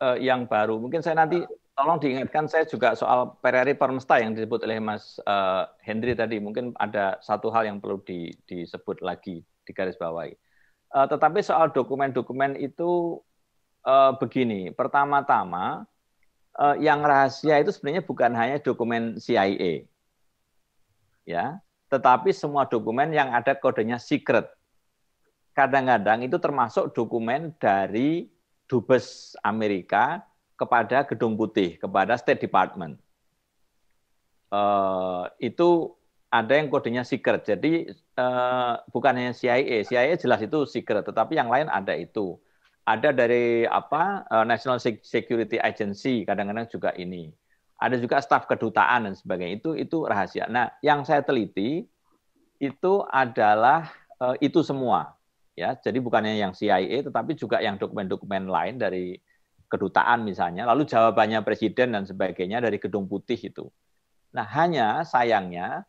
uh, yang baru. Mungkin saya nanti ya. tolong diingatkan saya juga soal pereri permesta yang disebut oleh Mas uh, eh, Hendri tadi. Mungkin ada satu hal yang perlu di, disebut lagi di garis bawahi. Uh, eh, tetapi soal dokumen-dokumen itu uh, begini. Pertama-tama uh, yang rahasia itu sebenarnya bukan hanya dokumen CIA. Ya, tetapi semua dokumen yang ada kodenya secret. Kadang-kadang itu termasuk dokumen dari dubes Amerika kepada Gedung Putih, kepada State Department. Uh, itu ada yang kodenya secret. Jadi uh, bukan hanya CIA, CIA jelas itu secret, tetapi yang lain ada itu. Ada dari apa uh, National Security Agency kadang-kadang juga ini. Ada juga staf kedutaan dan sebagainya itu itu rahasia. Nah, yang saya teliti itu adalah uh, itu semua ya jadi bukannya yang CIA tetapi juga yang dokumen-dokumen lain dari kedutaan misalnya lalu jawabannya presiden dan sebagainya dari gedung putih itu nah hanya sayangnya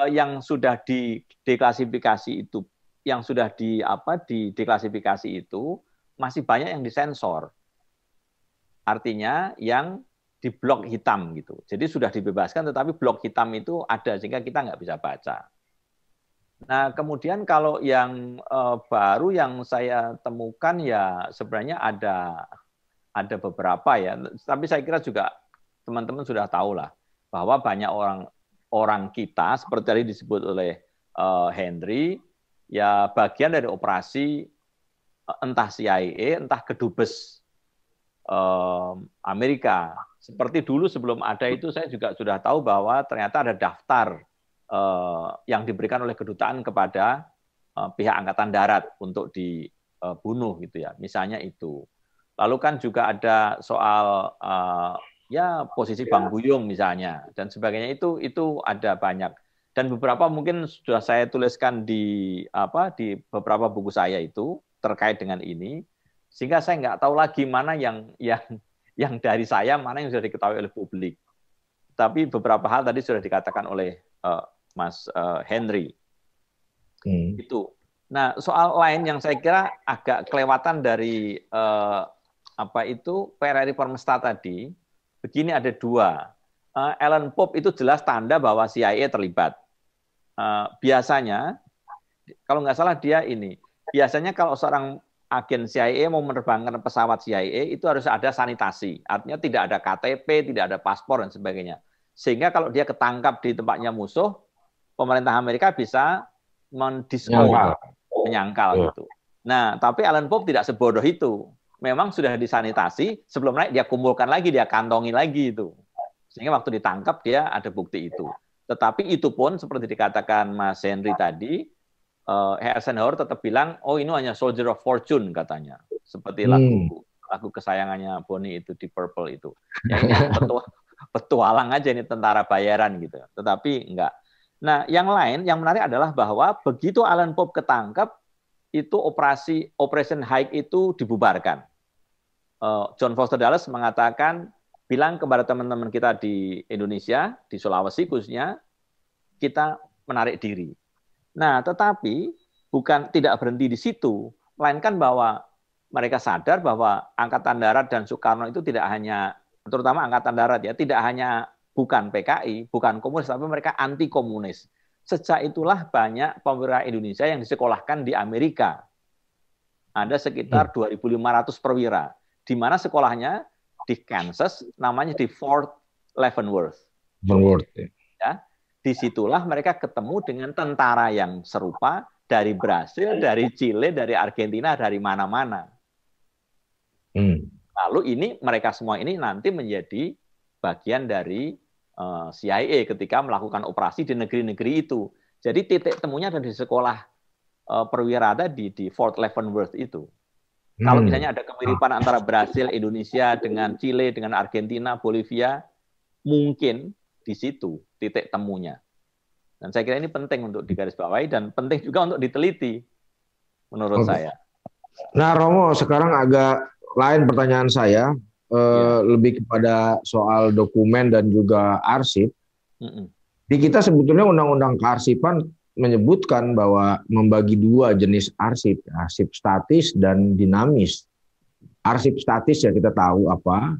eh, yang sudah dideklasifikasi itu yang sudah di apa dideklasifikasi itu masih banyak yang disensor artinya yang di blok hitam gitu jadi sudah dibebaskan tetapi blok hitam itu ada sehingga kita nggak bisa baca Nah, kemudian kalau yang uh, baru yang saya temukan ya sebenarnya ada ada beberapa ya, tapi saya kira juga teman-teman sudah tahu lah bahwa banyak orang orang kita seperti tadi disebut oleh uh, Henry ya bagian dari operasi eh, entah CIA entah kedubes uh, Amerika. Seperti dulu sebelum ada itu saya juga sudah tahu bahwa ternyata ada daftar Eh, yang diberikan oleh kedutaan kepada eh, pihak angkatan darat untuk dibunuh eh, gitu ya. Misalnya itu. Lalu kan juga ada soal ya posisi Bang Buyung misalnya dan sebagainya itu itu ada banyak dan beberapa mungkin sudah saya tuliskan di apa di beberapa buku saya itu terkait dengan ini sehingga saya nggak tahu lagi mana yang yang yang dari saya mana yang sudah diketahui oleh publik tapi beberapa hal tadi sudah dikatakan oleh Mas uh, Henry. Hmm. Itu. Nah, soal lain yang saya kira agak kelewatan dari uh, apa itu PRRI Permesta tadi, begini ada dua. Uh, eh, Ellen Pope itu jelas tanda bahwa CIA terlibat. Uh, biasanya, kalau nggak salah dia ini, biasanya kalau seorang agen CIA mau menerbangkan pesawat CIA itu harus ada sanitasi. Artinya tidak ada KTP, tidak ada paspor dan sebagainya. Sehingga kalau dia ketangkap di tempatnya musuh, pemerintah Amerika bisa mendiskon, menyangkal, menyangkal iya. gitu. Nah, tapi Alan Pope tidak sebodoh itu. Memang sudah disanitasi, sebelum naik dia kumpulkan lagi, dia kantongi lagi itu. Sehingga waktu ditangkap dia ada bukti itu. Tetapi itu pun seperti dikatakan Mas Henry tadi, uh, eh, Eisenhower tetap bilang, oh ini hanya soldier of fortune katanya. Seperti hmm. lagu hmm. lagu kesayangannya Bonnie itu di Purple itu. Ya ini (laughs) petualang aja ini tentara bayaran gitu. Tetapi enggak. Nah, yang lain yang menarik adalah bahwa begitu Alan Pope ketangkap, itu operasi Operation Hike itu dibubarkan. Eh, John Foster Dallas mengatakan, bilang kepada teman-teman kita di Indonesia, di Sulawesi khususnya, kita menarik diri. Nah, tetapi bukan tidak berhenti di situ, melainkan bahwa mereka sadar bahwa Angkatan Darat dan Soekarno itu tidak hanya, terutama Angkatan Darat ya, tidak hanya bukan PKI, bukan komunis, tapi mereka anti komunis. Sejak itulah banyak pemerintah Indonesia yang disekolahkan di Amerika. Ada sekitar 2.500 hmm. perwira, di mana sekolahnya di Kansas, namanya di Fort Leavenworth. Leavenworth. Ya, ya disitulah mereka ketemu dengan tentara yang serupa dari Brasil, dari Chile, dari Argentina, dari mana-mana. Hmm. Lalu ini mereka semua ini nanti menjadi bagian dari Eh, CIA ketika melakukan operasi di negeri-negeri itu. Jadi titik temunya ada di sekolah eh, perwira tadi di Fort Leavenworth itu. Hmm. Kalau misalnya ada kemiripan ah. antara Brasil, Indonesia dengan Chile, dengan Argentina, Bolivia, mungkin di situ titik temunya. Dan saya kira ini penting untuk digarisbawahi dan penting juga untuk diteliti menurut Oke. saya. Nah, Romo, sekarang agak lain pertanyaan saya yeah. Iya. lebih kepada soal dokumen dan juga arsip. mm Di kita sebetulnya undang-undang kearsipan menyebutkan bahwa membagi dua jenis arsip, arsip statis dan dinamis. Arsip statis ya kita tahu apa,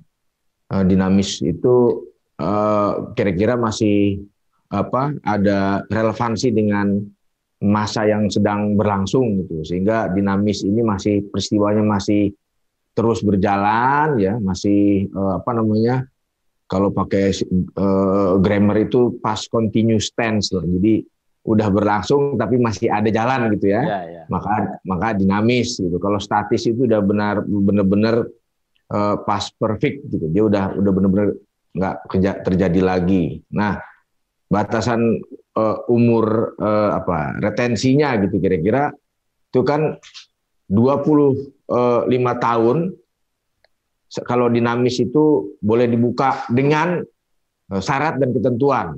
eh, dinamis itu eh, kira-kira masih apa ada relevansi dengan masa yang sedang berlangsung gitu sehingga dinamis ini masih peristiwanya masih terus berjalan ya masih uh, apa namanya kalau pakai uh, grammar itu past continuous tense loh. Jadi udah berlangsung tapi masih ada jalan gitu ya. ya, ya. Maka maka dinamis gitu. Kalau statis itu udah benar benar-benar uh, eh, past perfect gitu. Dia udah udah benar-benar nggak terjadi lagi. Nah, batasan uh, umur uh, apa retensinya gitu kira-kira itu kan 25 eh, tahun kalau dinamis itu boleh dibuka dengan eh, syarat dan ketentuan.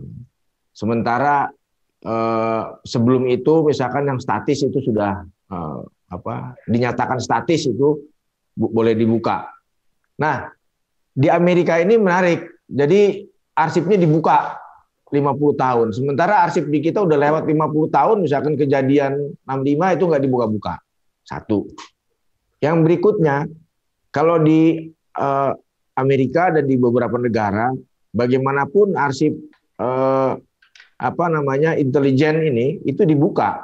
Sementara eh, sebelum itu misalkan yang statis itu sudah apa dinyatakan statis itu boleh dibuka. Nah, di Amerika ini menarik. Jadi arsipnya dibuka 50 tahun. Sementara arsip di kita udah lewat 50 tahun misalkan kejadian 65 itu nggak dibuka-buka. Satu. Yang berikutnya, kalau di uh, Amerika dan di beberapa negara, bagaimanapun arsip uh, apa namanya intelijen ini itu dibuka,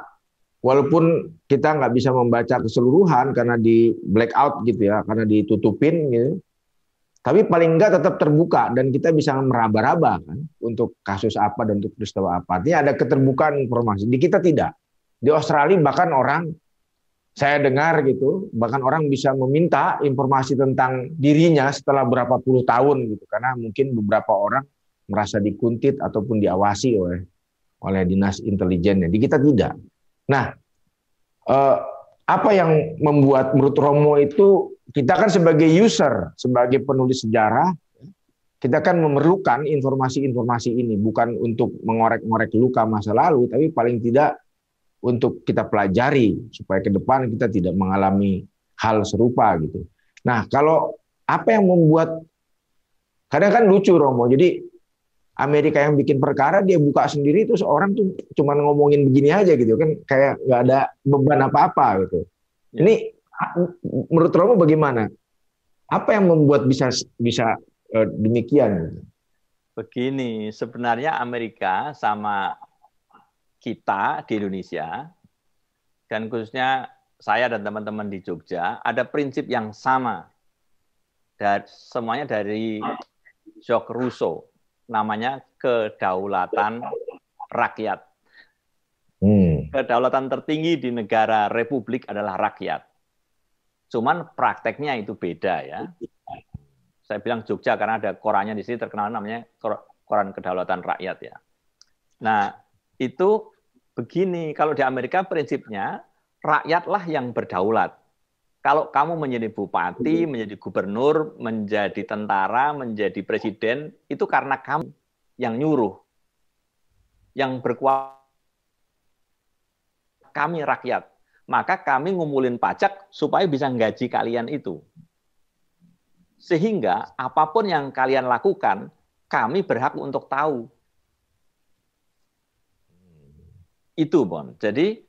walaupun kita nggak bisa membaca keseluruhan karena di blackout gitu ya, karena ditutupin gitu. Tapi paling enggak tetap terbuka dan kita bisa meraba-raba kan untuk kasus apa dan untuk peristiwa apa. Artinya ada keterbukaan informasi. Di kita tidak. Di Australia bahkan orang saya dengar gitu, bahkan orang bisa meminta informasi tentang dirinya setelah berapa puluh tahun gitu, karena mungkin beberapa orang merasa dikuntit ataupun diawasi oleh oleh dinas intelijen. Jadi kita tidak. Nah, eh, apa yang membuat menurut Romo itu kita kan sebagai user, sebagai penulis sejarah, kita kan memerlukan informasi-informasi ini bukan untuk mengorek-ngorek luka masa lalu, tapi paling tidak untuk kita pelajari supaya ke depan kita tidak mengalami hal serupa gitu. Nah, kalau apa yang membuat kadang kan lucu Romo. Jadi Amerika yang bikin perkara dia buka sendiri itu seorang tuh cuman ngomongin begini aja gitu kan kayak nggak ada beban apa-apa gitu. Ya. Ini menurut Romo bagaimana? Apa yang membuat bisa bisa eh, demikian? Begini, sebenarnya Amerika sama kita di Indonesia dan khususnya saya dan teman-teman di Jogja ada prinsip yang sama. Dan semuanya dari Jok Russo Namanya kedaulatan rakyat. Hmm. Kedaulatan tertinggi di negara republik adalah rakyat. Cuman prakteknya itu beda ya. Saya bilang Jogja karena ada korannya di sini terkenal namanya Koran Kedaulatan Rakyat ya. Nah, itu begini, kalau di Amerika prinsipnya rakyatlah yang berdaulat. Kalau kamu menjadi bupati, iya. menjadi gubernur, menjadi tentara, menjadi presiden, itu karena kamu yang nyuruh, yang berkuasa kami rakyat. Maka kami ngumpulin pajak supaya bisa gaji kalian itu. Sehingga apapun yang kalian lakukan, kami berhak untuk tahu itu Bon. Jadi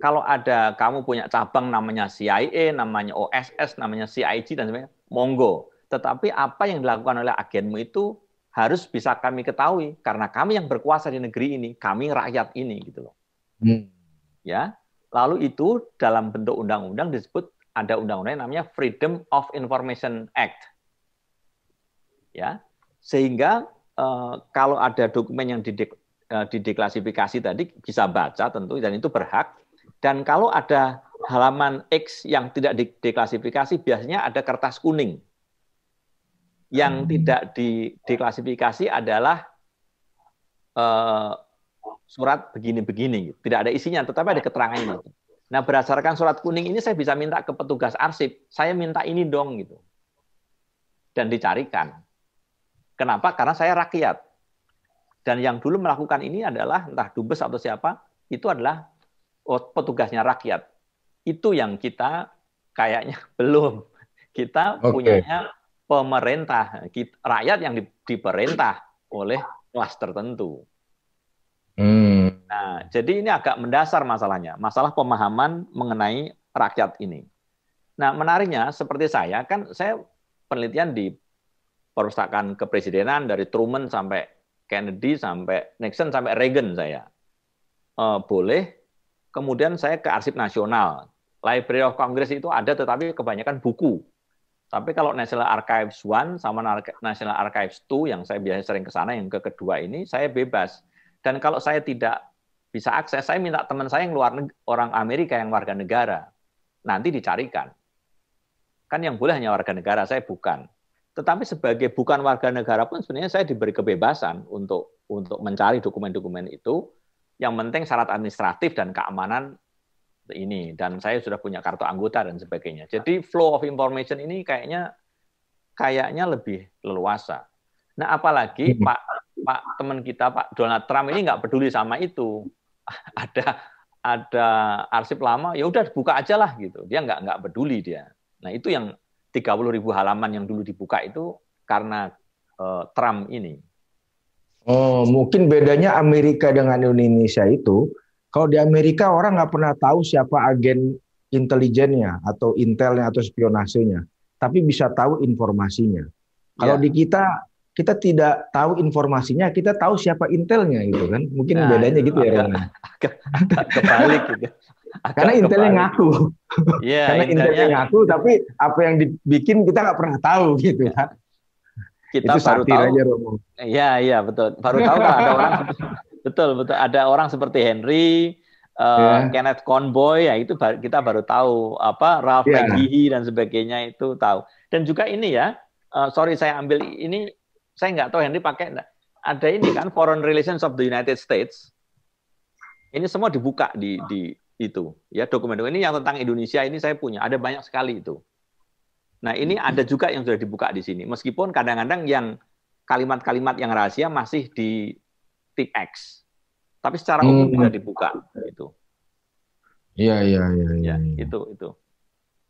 kalau ada kamu punya cabang namanya CIA, namanya OSS, namanya CIG dan sebagainya, monggo. Tetapi apa yang dilakukan oleh agenmu itu harus bisa kami ketahui karena kami yang berkuasa di negeri ini, kami rakyat ini gitu loh. Hmm. Ya. Lalu itu dalam bentuk undang-undang disebut ada undang-undang yang namanya Freedom of Information Act. Ya. Sehingga eh, kalau ada dokumen yang didek Eh, di deklasifikasi tadi bisa baca tentu dan itu berhak. Dan kalau ada halaman X yang tidak deklasifikasi biasanya ada kertas kuning. Yang hmm. tidak deklasifikasi adalah uh, surat begini-begini, tidak ada isinya tetapi ada keterangannya. Nah, berdasarkan surat kuning ini saya bisa minta ke petugas arsip, saya minta ini dong gitu. Dan dicarikan. Kenapa? Karena saya rakyat dan yang dulu melakukan ini adalah entah dubes atau siapa, itu adalah oh, petugasnya rakyat. Itu yang kita kayaknya (laughs) belum. Kita okay. punyanya pemerintah, rakyat yang diperintah oleh kelas tertentu. Hmm. Nah, jadi ini agak mendasar masalahnya, masalah pemahaman mengenai rakyat ini. Nah, menariknya seperti saya kan saya penelitian di perpustakaan kepresidenan dari Truman sampai Kennedy sampai Nixon sampai Reagan saya. Uh, boleh. Kemudian saya ke Arsip Nasional. Library of Congress itu ada tetapi kebanyakan buku. Tapi kalau National Archives One sama National Archives Two yang saya biasa sering ke sana yang ke kedua ini saya bebas. Dan kalau saya tidak bisa akses, saya minta teman saya yang luar orang Amerika yang warga negara nanti dicarikan. Kan yang boleh hanya warga negara, saya bukan. Tetapi sebagai bukan warga negara pun sebenarnya saya diberi kebebasan untuk untuk mencari dokumen-dokumen itu. Yang penting syarat administratif dan keamanan ini dan saya sudah punya kartu anggota dan sebagainya. Jadi flow of information ini kayaknya kayaknya lebih leluasa. Nah, apalagi hmm. Pak Pak teman kita Pak Donald Trump ini nggak peduli sama itu. (laughs) ada ada arsip lama, ya udah buka aja lah gitu. Dia nggak nggak peduli dia. Nah, itu yang 30 ribu halaman yang dulu dibuka itu karena uh, Trump ini. Oh, mungkin bedanya Amerika dengan Indonesia itu, kalau di Amerika orang nggak pernah tahu siapa agen intelijennya atau intelnya atau spionasenya, tapi bisa tahu informasinya. Kalau ya. di kita, kita tidak tahu informasinya, kita tahu siapa intelnya gitu kan. Mungkin nah, bedanya gitu ya, agak, ya. (laughs) Agak, agak kebalik gitu. Ah, iya, (laughs) Karena Intelnya Intel yang ngaku. Yeah, Karena Intel yang ngaku, tapi apa yang dibikin kita nggak pernah tahu gitu ya. Kita Itu baru tahu. Aja, Romo. Iya, iya betul. Baru tahu kan ada orang (laughs) betul betul ada orang seperti Henry, Uh, eh, yeah. Kenneth Conboy ya itu kita baru tahu apa Ralph yeah. Iya. McGee dan sebagainya itu tahu dan juga ini ya uh, sorry saya ambil ini saya nggak tahu Henry pakai enggak. ada ini kan Foreign Relations of the United States ini semua dibuka di di itu. Ya, dokumen-dokumen ini yang tentang Indonesia ini saya punya, ada banyak sekali itu. Nah, ini hmm. ada juga yang sudah dibuka di sini. Meskipun kadang-kadang yang kalimat-kalimat yang rahasia masih di tip X. Tapi secara umum hmm. sudah dibuka itu. Iya, iya, iya, ya, Ya, itu itu.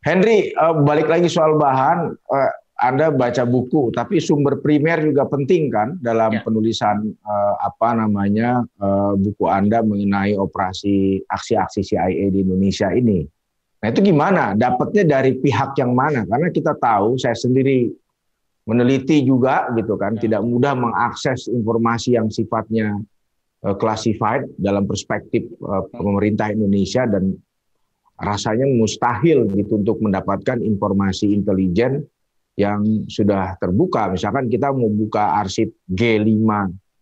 Henry, uh, balik lagi soal bahan, uh, anda baca buku, tapi sumber primer juga penting kan dalam ya. penulisan uh, apa namanya uh, buku Anda mengenai operasi aksi-aksi CIA di Indonesia ini. Nah itu gimana? Dapatnya dari pihak yang mana? Karena kita tahu, saya sendiri meneliti juga gitu kan, ya. tidak mudah mengakses informasi yang sifatnya uh, classified dalam perspektif uh, pemerintah Indonesia dan rasanya mustahil gitu untuk mendapatkan informasi intelijen yang sudah terbuka. Misalkan kita mau buka arsip G5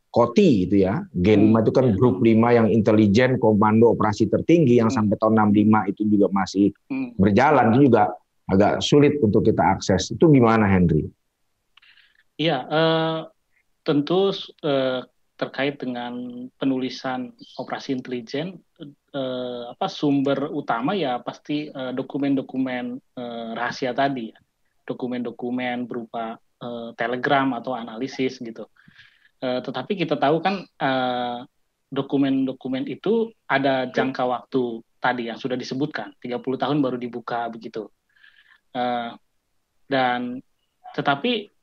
Koti itu ya. G5 hmm, itu kan ya. grup 5 yang intelijen komando operasi tertinggi yang hmm. sampai tahun 65 itu juga masih hmm. berjalan. Itu juga agak sulit untuk kita akses. Itu gimana Henry? Iya, eh, tentu uh, terkait dengan penulisan operasi intelijen eh, apa sumber utama ya pasti eh, dokumen-dokumen uh, uh, rahasia tadi ya dokumen-dokumen berupa uh, telegram atau analisis gitu. Uh, tetapi kita tahu kan dokumen eh, dokumen-dokumen itu ada jangka waktu tadi yang sudah disebutkan 30 tahun baru dibuka begitu. Uh, dan tetapi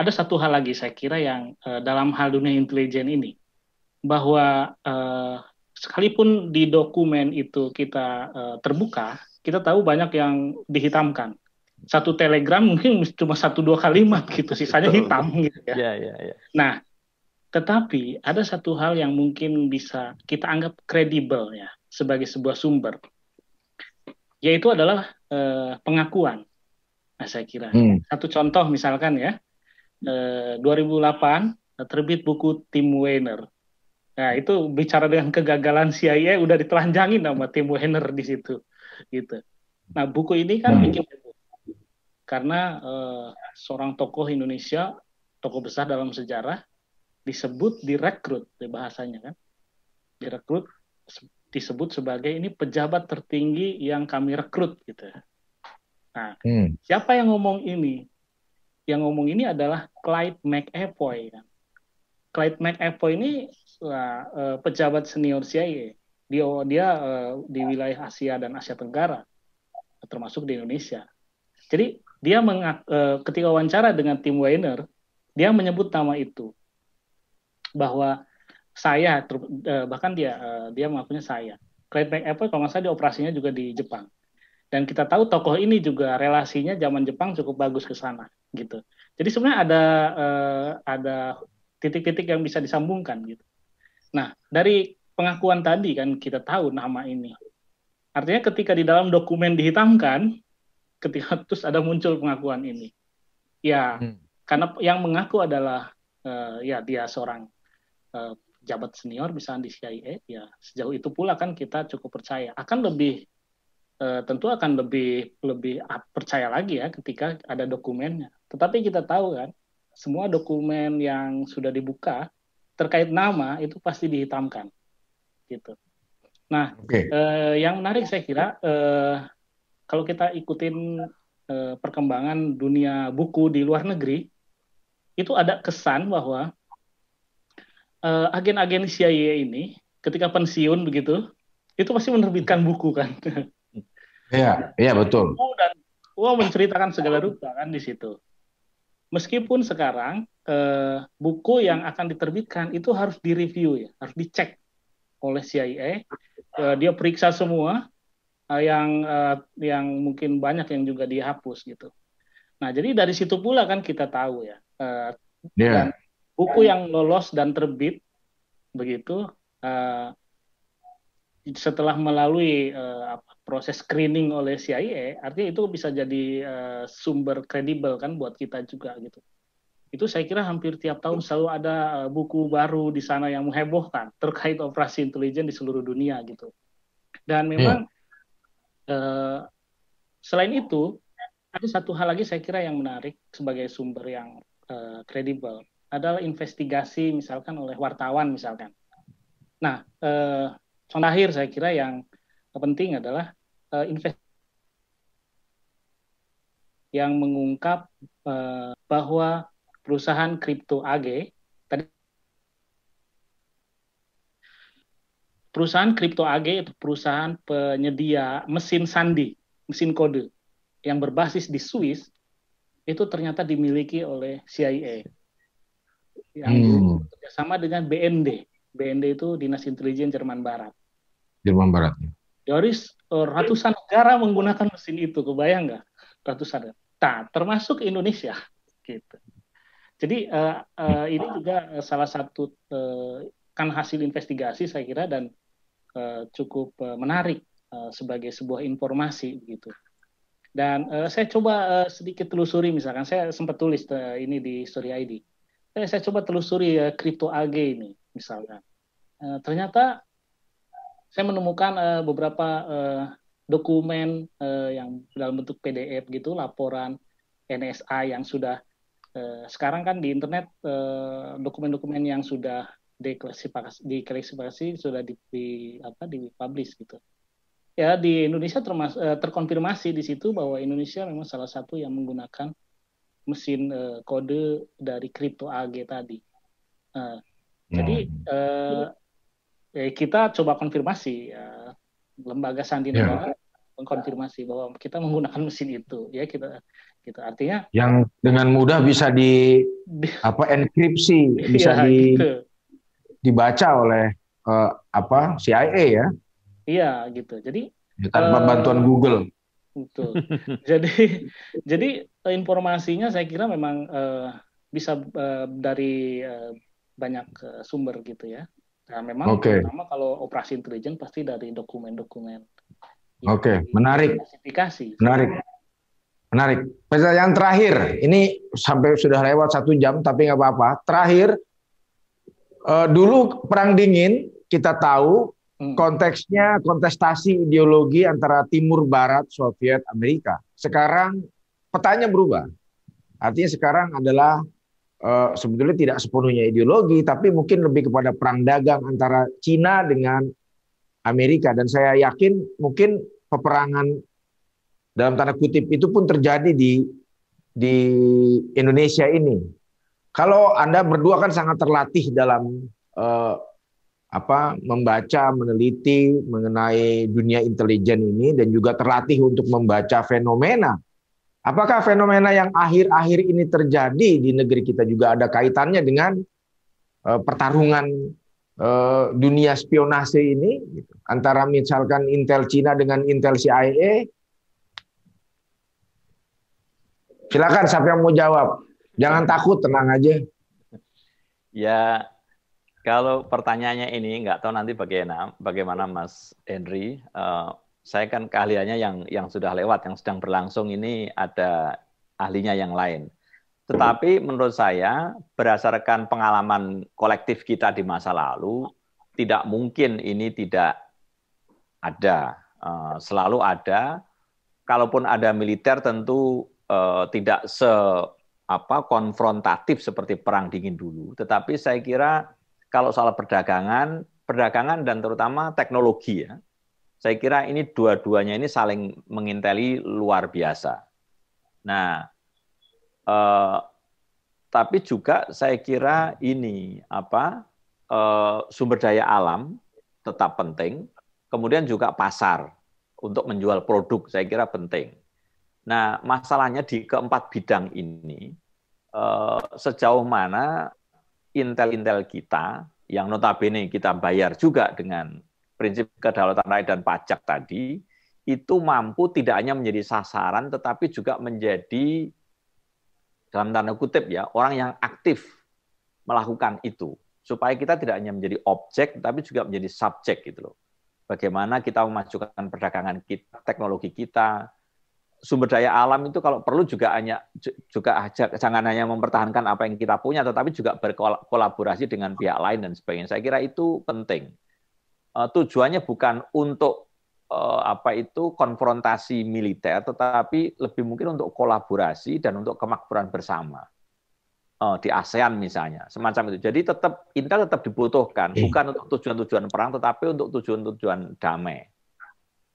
ada satu hal lagi saya kira yang uh, dalam hal dunia intelijen ini bahwa uh, sekalipun di dokumen itu kita uh, terbuka, kita tahu banyak yang dihitamkan satu telegram mungkin cuma satu dua kalimat gitu, sisanya hitam gitu ya. Ya, ya, ya. Nah, tetapi ada satu hal yang mungkin bisa kita anggap kredibel ya sebagai sebuah sumber, yaitu adalah eh, pengakuan. Nah, saya kira hmm. satu contoh misalkan ya eh, 2008 eh, terbit buku Tim Weiner. Nah itu bicara dengan kegagalan CIA udah ditelanjangin sama Tim Weiner di situ gitu. Nah buku ini kan hmm. bikin karena uh, seorang tokoh Indonesia, tokoh besar dalam sejarah, disebut direkrut di bahasanya kan, direkrut disebut sebagai ini pejabat tertinggi yang kami rekrut gitu. Nah, hmm. siapa yang ngomong ini? Yang ngomong ini adalah Clyde McAvoy. Kan? Clyde McAvoy ini uh, pejabat senior CIA. Dia dia uh, di wilayah Asia dan Asia Tenggara, termasuk di Indonesia. Jadi dia meng, uh, eh, ketika wawancara dengan tim Weiner, dia menyebut nama itu bahwa saya ter, uh, eh, bahkan dia uh, dia mengakunya saya. Clyde McAvoy kalau nggak salah di operasinya juga di Jepang. Dan kita tahu tokoh ini juga relasinya zaman Jepang cukup bagus ke sana gitu. Jadi sebenarnya ada uh, ada titik-titik yang bisa disambungkan gitu. Nah, dari pengakuan tadi kan kita tahu nama ini. Artinya ketika di dalam dokumen dihitamkan, ketika (laughs) terus ada muncul pengakuan ini. Ya, hmm. karena yang mengaku adalah uh, ya dia seorang uh, eh, jabat senior misalnya di CIA, ya sejauh itu pula kan kita cukup percaya akan lebih uh, tentu akan lebih lebih percaya lagi ya ketika ada dokumennya. Tetapi kita tahu kan semua dokumen yang sudah dibuka terkait nama itu pasti dihitamkan gitu. Nah, okay. eh, yang menarik saya kira eh, kalau kita ikutin uh, perkembangan dunia buku di luar negeri, itu ada kesan bahwa eh, agen-agen CIA ini ketika pensiun begitu, itu pasti menerbitkan buku kan. (laughs) Iya, iya betul. Dan wow menceritakan segala rupa kan di situ. Meskipun sekarang eh, buku yang akan diterbitkan itu harus direview ya, harus dicek oleh CIA. Eh, dia periksa semua uh, yang uh, yang mungkin banyak yang juga dihapus gitu. Nah jadi dari situ pula kan kita tahu ya uh, eh, yeah. dan buku yang lolos dan terbit begitu uh, setelah melalui uh, proses screening oleh CIA, artinya itu bisa jadi uh, sumber kredibel kan buat kita juga gitu. Itu saya kira hampir tiap tahun selalu ada buku baru di sana yang menghebohkan terkait operasi intelijen di seluruh dunia gitu. Dan memang yeah. Eh, selain itu, ada satu hal lagi saya kira yang menarik sebagai sumber yang eh, kredibel uh, adalah investigasi misalkan oleh wartawan misalkan. Nah, uh, contoh akhir saya kira yang penting adalah uh, investigasi yang mengungkap uh, bahwa perusahaan kripto AG perusahaan kripto AG itu perusahaan penyedia mesin sandi, mesin kode yang berbasis di Swiss itu ternyata dimiliki oleh CIA yang hmm. kerjasama dengan BND. BND itu Dinas Intelijen Jerman Barat. Jerman Barat. Jadi ya. eh, ratusan negara menggunakan mesin itu, kebayang nggak? Ratusan. Nah, termasuk Indonesia. Gitu. Jadi uh, uh, ini juga salah satu uh, kan hasil investigasi saya kira dan Eh, cukup eh, menarik eh, sebagai sebuah informasi begitu. Dan saya coba sedikit telusuri misalkan saya sempat tulis ini di Story ID. Saya, coba telusuri uh, AG ini misalnya. ternyata saya menemukan beberapa dokumen yang dalam bentuk PDF gitu, laporan NSA yang sudah sekarang kan di internet dokumen -dokumen yang sudah diklasifikasi, diklasifikasi sudah di, di apa publish gitu. Ya di Indonesia termas, eh, terkonfirmasi di situ bahwa Indonesia memang salah satu yang menggunakan mesin uh, kode dari kripto AG tadi. Uh, hmm. Jadi uh, eh, eh, kita coba konfirmasi ya, lembaga sandi ya. negara yeah. mengkonfirmasi bahwa kita menggunakan mesin itu ya kita gitu artinya yang dengan mudah bisa di apa enkripsi bisa (laughs) ya, di gitu dibaca oleh uh, apa CIA ya? Iya gitu. Jadi ya, tanpa uh, bantuan Google. Betul. (laughs) jadi jadi informasinya saya kira memang uh, bisa uh, dari uh, banyak uh, sumber gitu ya. Nah, memang okay. pertama kalau operasi intelijen pasti dari dokumen-dokumen. Ya, Oke, okay. menarik. Menarik. Menarik. yang terakhir, ini sampai sudah lewat satu jam tapi nggak apa-apa. Terakhir, uh, dulu perang dingin kita tahu hmm. konteksnya kontestasi ideologi antara timur barat Soviet Amerika. Sekarang petanya berubah. Artinya sekarang adalah uh, sebetulnya tidak sepenuhnya ideologi tapi mungkin lebih kepada perang dagang antara Cina dengan Amerika dan saya yakin mungkin peperangan dalam tanda kutip itu pun terjadi di di Indonesia ini kalau Anda berdua kan sangat terlatih dalam eh, apa membaca, meneliti mengenai dunia intelijen ini dan juga terlatih untuk membaca fenomena. Apakah fenomena yang akhir-akhir ini terjadi di negeri kita juga ada kaitannya dengan eh, pertarungan eh, dunia spionase ini gitu. antara misalkan Intel Cina dengan Intel CIA? Silakan siapa yang mau jawab? Jangan takut, tenang aja. Ya, kalau pertanyaannya ini nggak tahu nanti bagaimana, bagaimana Mas Henry. Uh, saya kan keahliannya yang yang sudah lewat, yang sedang berlangsung ini ada ahlinya yang lain. Tetapi menurut saya berdasarkan pengalaman kolektif kita di masa lalu, tidak mungkin ini tidak ada. Uh, selalu ada. Kalaupun ada militer tentu uh, tidak se apa konfrontatif seperti perang dingin dulu, tetapi saya kira kalau soal perdagangan, perdagangan dan terutama teknologi ya, saya kira ini dua-duanya ini saling menginteli luar biasa. Nah, eh, tapi juga saya kira ini apa eh, sumber daya alam tetap penting, kemudian juga pasar untuk menjual produk saya kira penting. Nah, masalahnya di keempat bidang ini, eh, sejauh mana intel-intel kita, yang notabene kita bayar juga dengan prinsip kedaulatan rakyat dan pajak tadi, itu mampu tidak hanya menjadi sasaran, tetapi juga menjadi, dalam tanda kutip ya, orang yang aktif melakukan itu. Supaya kita tidak hanya menjadi objek, tapi juga menjadi subjek gitu loh. Bagaimana kita memajukan perdagangan kita, teknologi kita, sumber daya alam itu kalau perlu juga hanya juga jangan hanya mempertahankan apa yang kita punya tetapi juga berkolaborasi dengan pihak lain dan sebagainya. Saya kira itu penting. Eh, tujuannya bukan untuk eh, apa itu konfrontasi militer tetapi lebih mungkin untuk kolaborasi dan untuk kemakmuran bersama eh, di ASEAN misalnya semacam itu jadi tetap intel tetap dibutuhkan iya. bukan untuk tujuan-tujuan perang tetapi untuk tujuan-tujuan damai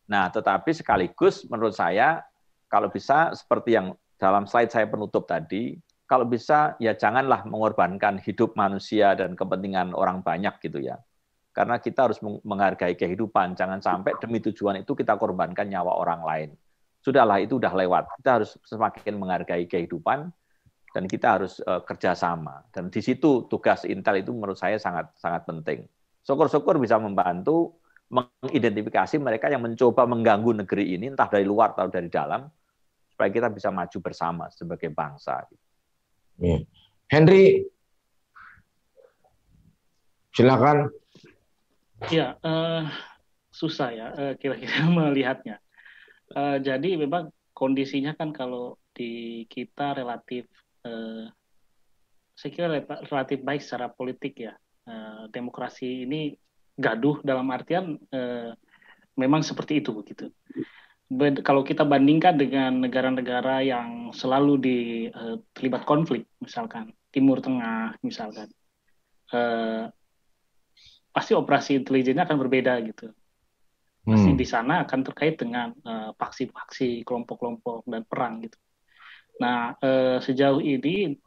nah tetapi sekaligus menurut saya kalau bisa seperti yang dalam slide saya penutup tadi, kalau bisa ya janganlah mengorbankan hidup manusia dan kepentingan orang banyak gitu ya. Karena kita harus menghargai kehidupan, jangan sampai demi tujuan itu kita korbankan nyawa orang lain. Sudahlah itu udah lewat. Kita harus semakin menghargai kehidupan dan kita harus uh, kerjasama. Dan di situ tugas Intel itu menurut saya sangat sangat penting. Syukur-syukur bisa membantu mengidentifikasi mereka yang mencoba mengganggu negeri ini entah dari luar atau dari dalam supaya kita bisa maju bersama sebagai bangsa. Henry, silakan. Ya, uh, susah ya kira eh, kira-kira (laughs) melihatnya. Uh, jadi memang kondisinya kan kalau di kita relatif, uh, saya kira relatif baik secara politik ya. Uh, demokrasi ini gaduh dalam artian uh, memang seperti itu begitu kalau kita bandingkan dengan negara-negara yang selalu di, uh, terlibat konflik, misalkan Timur Tengah, misalkan, uh, pasti operasi intelijennya akan berbeda gitu. Pasti hmm. di sana akan terkait dengan eh, paksi-paksi, uh, kelompok-kelompok dan perang gitu. Nah, uh, sejauh ini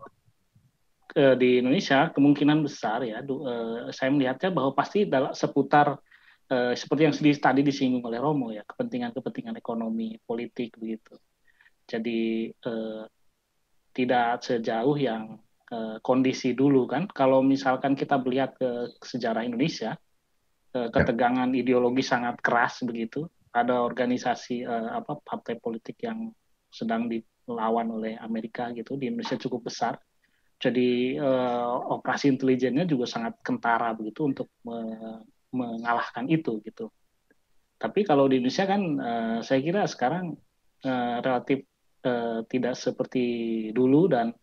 uh, di Indonesia kemungkinan besar ya, uh, saya melihatnya bahwa pasti dalam seputar eh, seperti yang tadi disinggung oleh Romo ya kepentingan-kepentingan ekonomi politik begitu jadi eh, tidak sejauh yang eh, kondisi dulu kan kalau misalkan kita melihat ke sejarah Indonesia eh, ya. ketegangan ya. ideologi sangat keras begitu ada organisasi eh, apa partai politik yang sedang dilawan oleh Amerika gitu di Indonesia cukup besar jadi eh, operasi intelijennya juga sangat kentara begitu untuk eh, mengalahkan itu gitu. Tapi kalau di Indonesia kan uh, saya kira sekarang uh, relatif uh, tidak seperti dulu dan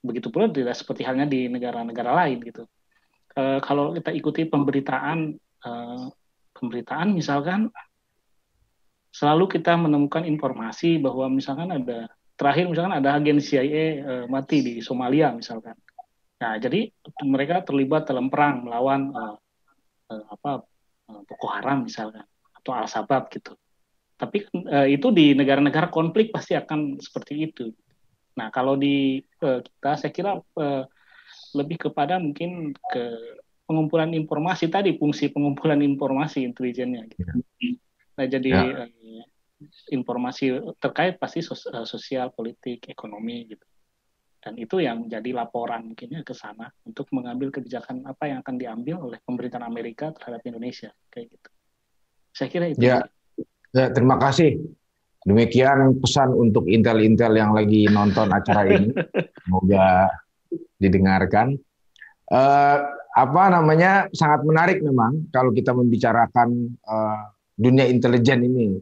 begitu pula tidak seperti halnya di negara-negara lain gitu. Uh, kalau kita ikuti pemberitaan uh, pemberitaan misalkan selalu kita menemukan informasi bahwa misalkan ada terakhir misalkan ada agen CIA uh, mati di Somalia misalkan. Nah, jadi mereka terlibat dalam perang melawan uh, uh, apa eh, Boko Haram misalkan atau Al Sabab gitu. Tapi uh, itu di negara-negara konflik pasti akan seperti itu. Nah kalau di uh, kita saya kira uh, lebih kepada mungkin ke pengumpulan informasi tadi fungsi pengumpulan informasi intelijennya gitu. Ya. Nah jadi ya. uh, informasi terkait pasti sos sosial, politik, ekonomi gitu dan itu yang menjadi laporan mungkinnya ke sana untuk mengambil kebijakan apa yang akan diambil oleh pemerintahan Amerika terhadap Indonesia kayak gitu. Saya kira itu. Ya, ya terima kasih. Demikian pesan untuk intel-intel yang lagi nonton acara ini. (laughs) Semoga didengarkan. Uh, apa namanya sangat menarik memang kalau kita membicarakan uh, dunia intelijen ini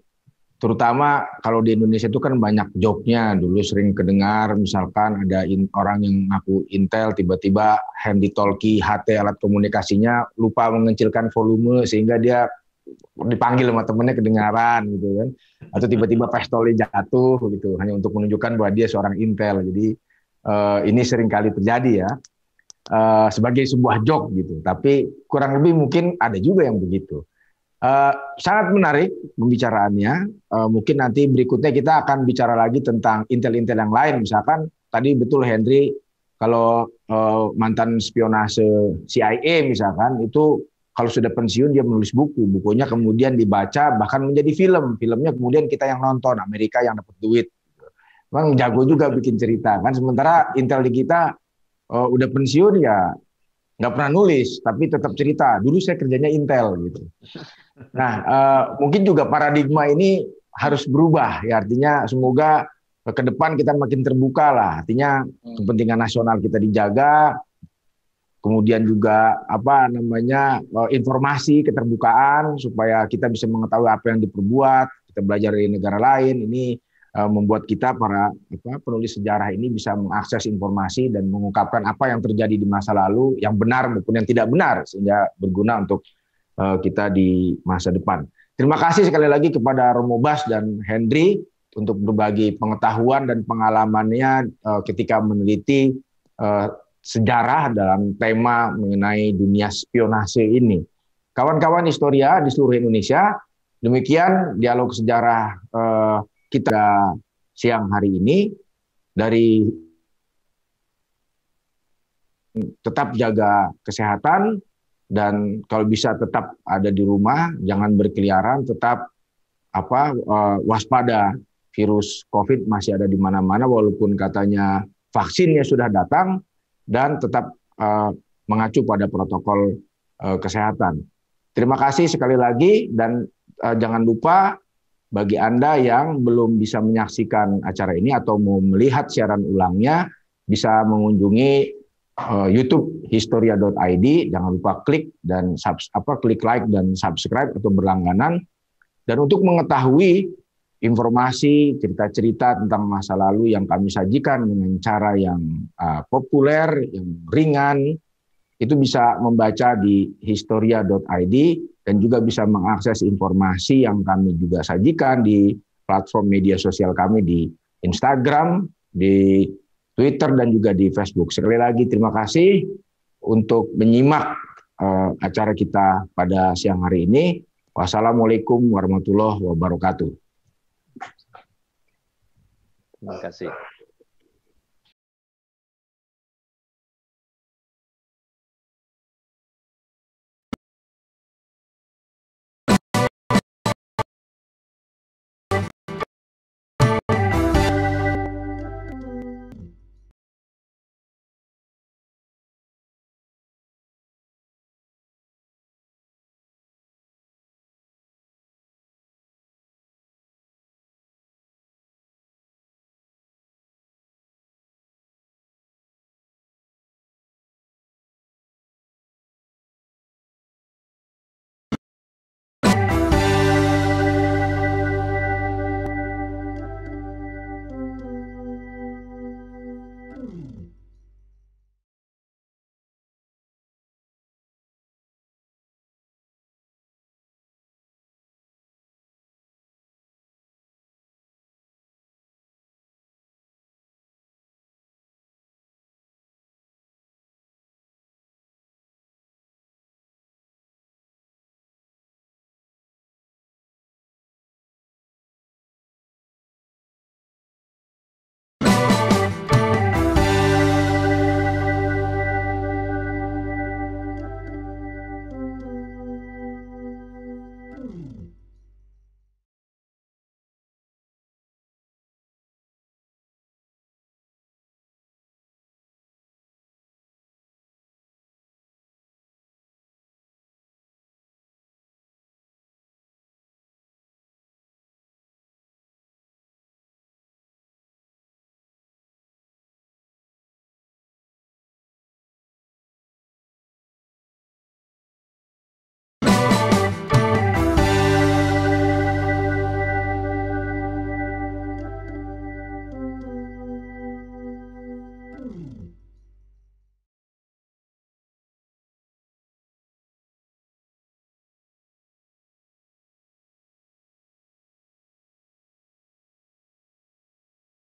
terutama kalau di Indonesia itu kan banyak joknya dulu sering kedengar misalkan ada in, orang yang ngaku Intel tiba-tiba handy talkie HT alat komunikasinya lupa mengecilkan volume sehingga dia dipanggil sama temennya kedengaran gitu kan atau tiba-tiba (laughs) pistolnya jatuh gitu hanya untuk menunjukkan bahwa dia seorang Intel jadi uh, ini sering kali terjadi ya uh, sebagai sebuah jok gitu tapi kurang lebih mungkin ada juga yang begitu Uh, sangat menarik pembicaraannya. Uh, mungkin nanti berikutnya kita akan bicara lagi tentang intel-intel yang lain. Misalkan tadi betul Henry kalau uh, mantan spionase CIA misalkan itu kalau sudah pensiun dia menulis buku, bukunya kemudian dibaca bahkan menjadi film, filmnya kemudian kita yang nonton, Amerika yang dapat duit. Memang jago juga bikin cerita kan. Sementara intel di kita uh, udah pensiun ya nggak pernah nulis tapi tetap cerita dulu saya kerjanya Intel gitu nah uh, mungkin juga paradigma ini harus berubah ya artinya semoga ke depan kita makin terbuka lah artinya hmm. kepentingan nasional kita dijaga kemudian juga apa namanya eh, informasi keterbukaan supaya kita bisa mengetahui apa yang diperbuat kita belajar dari negara lain ini Eh, membuat kita para apa, penulis sejarah ini bisa mengakses informasi dan mengungkapkan apa yang terjadi di masa lalu yang benar maupun yang tidak benar sehingga berguna untuk uh, kita di masa depan. Terima kasih sekali lagi kepada Romo Bas dan Henry untuk berbagi pengetahuan dan pengalamannya uh, ketika meneliti uh, sejarah dalam tema mengenai dunia spionase ini. Kawan-kawan historia di seluruh Indonesia, demikian dialog sejarah Uh, kita siang hari ini dari tetap jaga kesehatan dan kalau bisa tetap ada di rumah, jangan berkeliaran, tetap apa eh, waspada virus COVID masih ada di mana-mana walaupun katanya vaksinnya sudah datang dan tetap eh, mengacu pada protokol eh, kesehatan. Terima kasih sekali lagi dan jangan lupa bagi Anda yang belum bisa menyaksikan acara ini atau mau melihat siaran ulangnya, bisa mengunjungi uh, YouTube historia.id. Jangan lupa klik dan subs, apa klik like dan subscribe atau berlangganan. Dan untuk mengetahui informasi cerita-cerita tentang masa lalu yang kami sajikan dengan cara yang uh, populer, yang ringan, itu bisa membaca di historia.id dan juga bisa mengakses informasi yang kami juga sajikan di platform media sosial kami di Instagram, di Twitter dan juga di Facebook. Sekali lagi terima kasih untuk menyimak uh, acara kita pada siang hari ini. Wassalamualaikum warahmatullahi wabarakatuh. Terima kasih.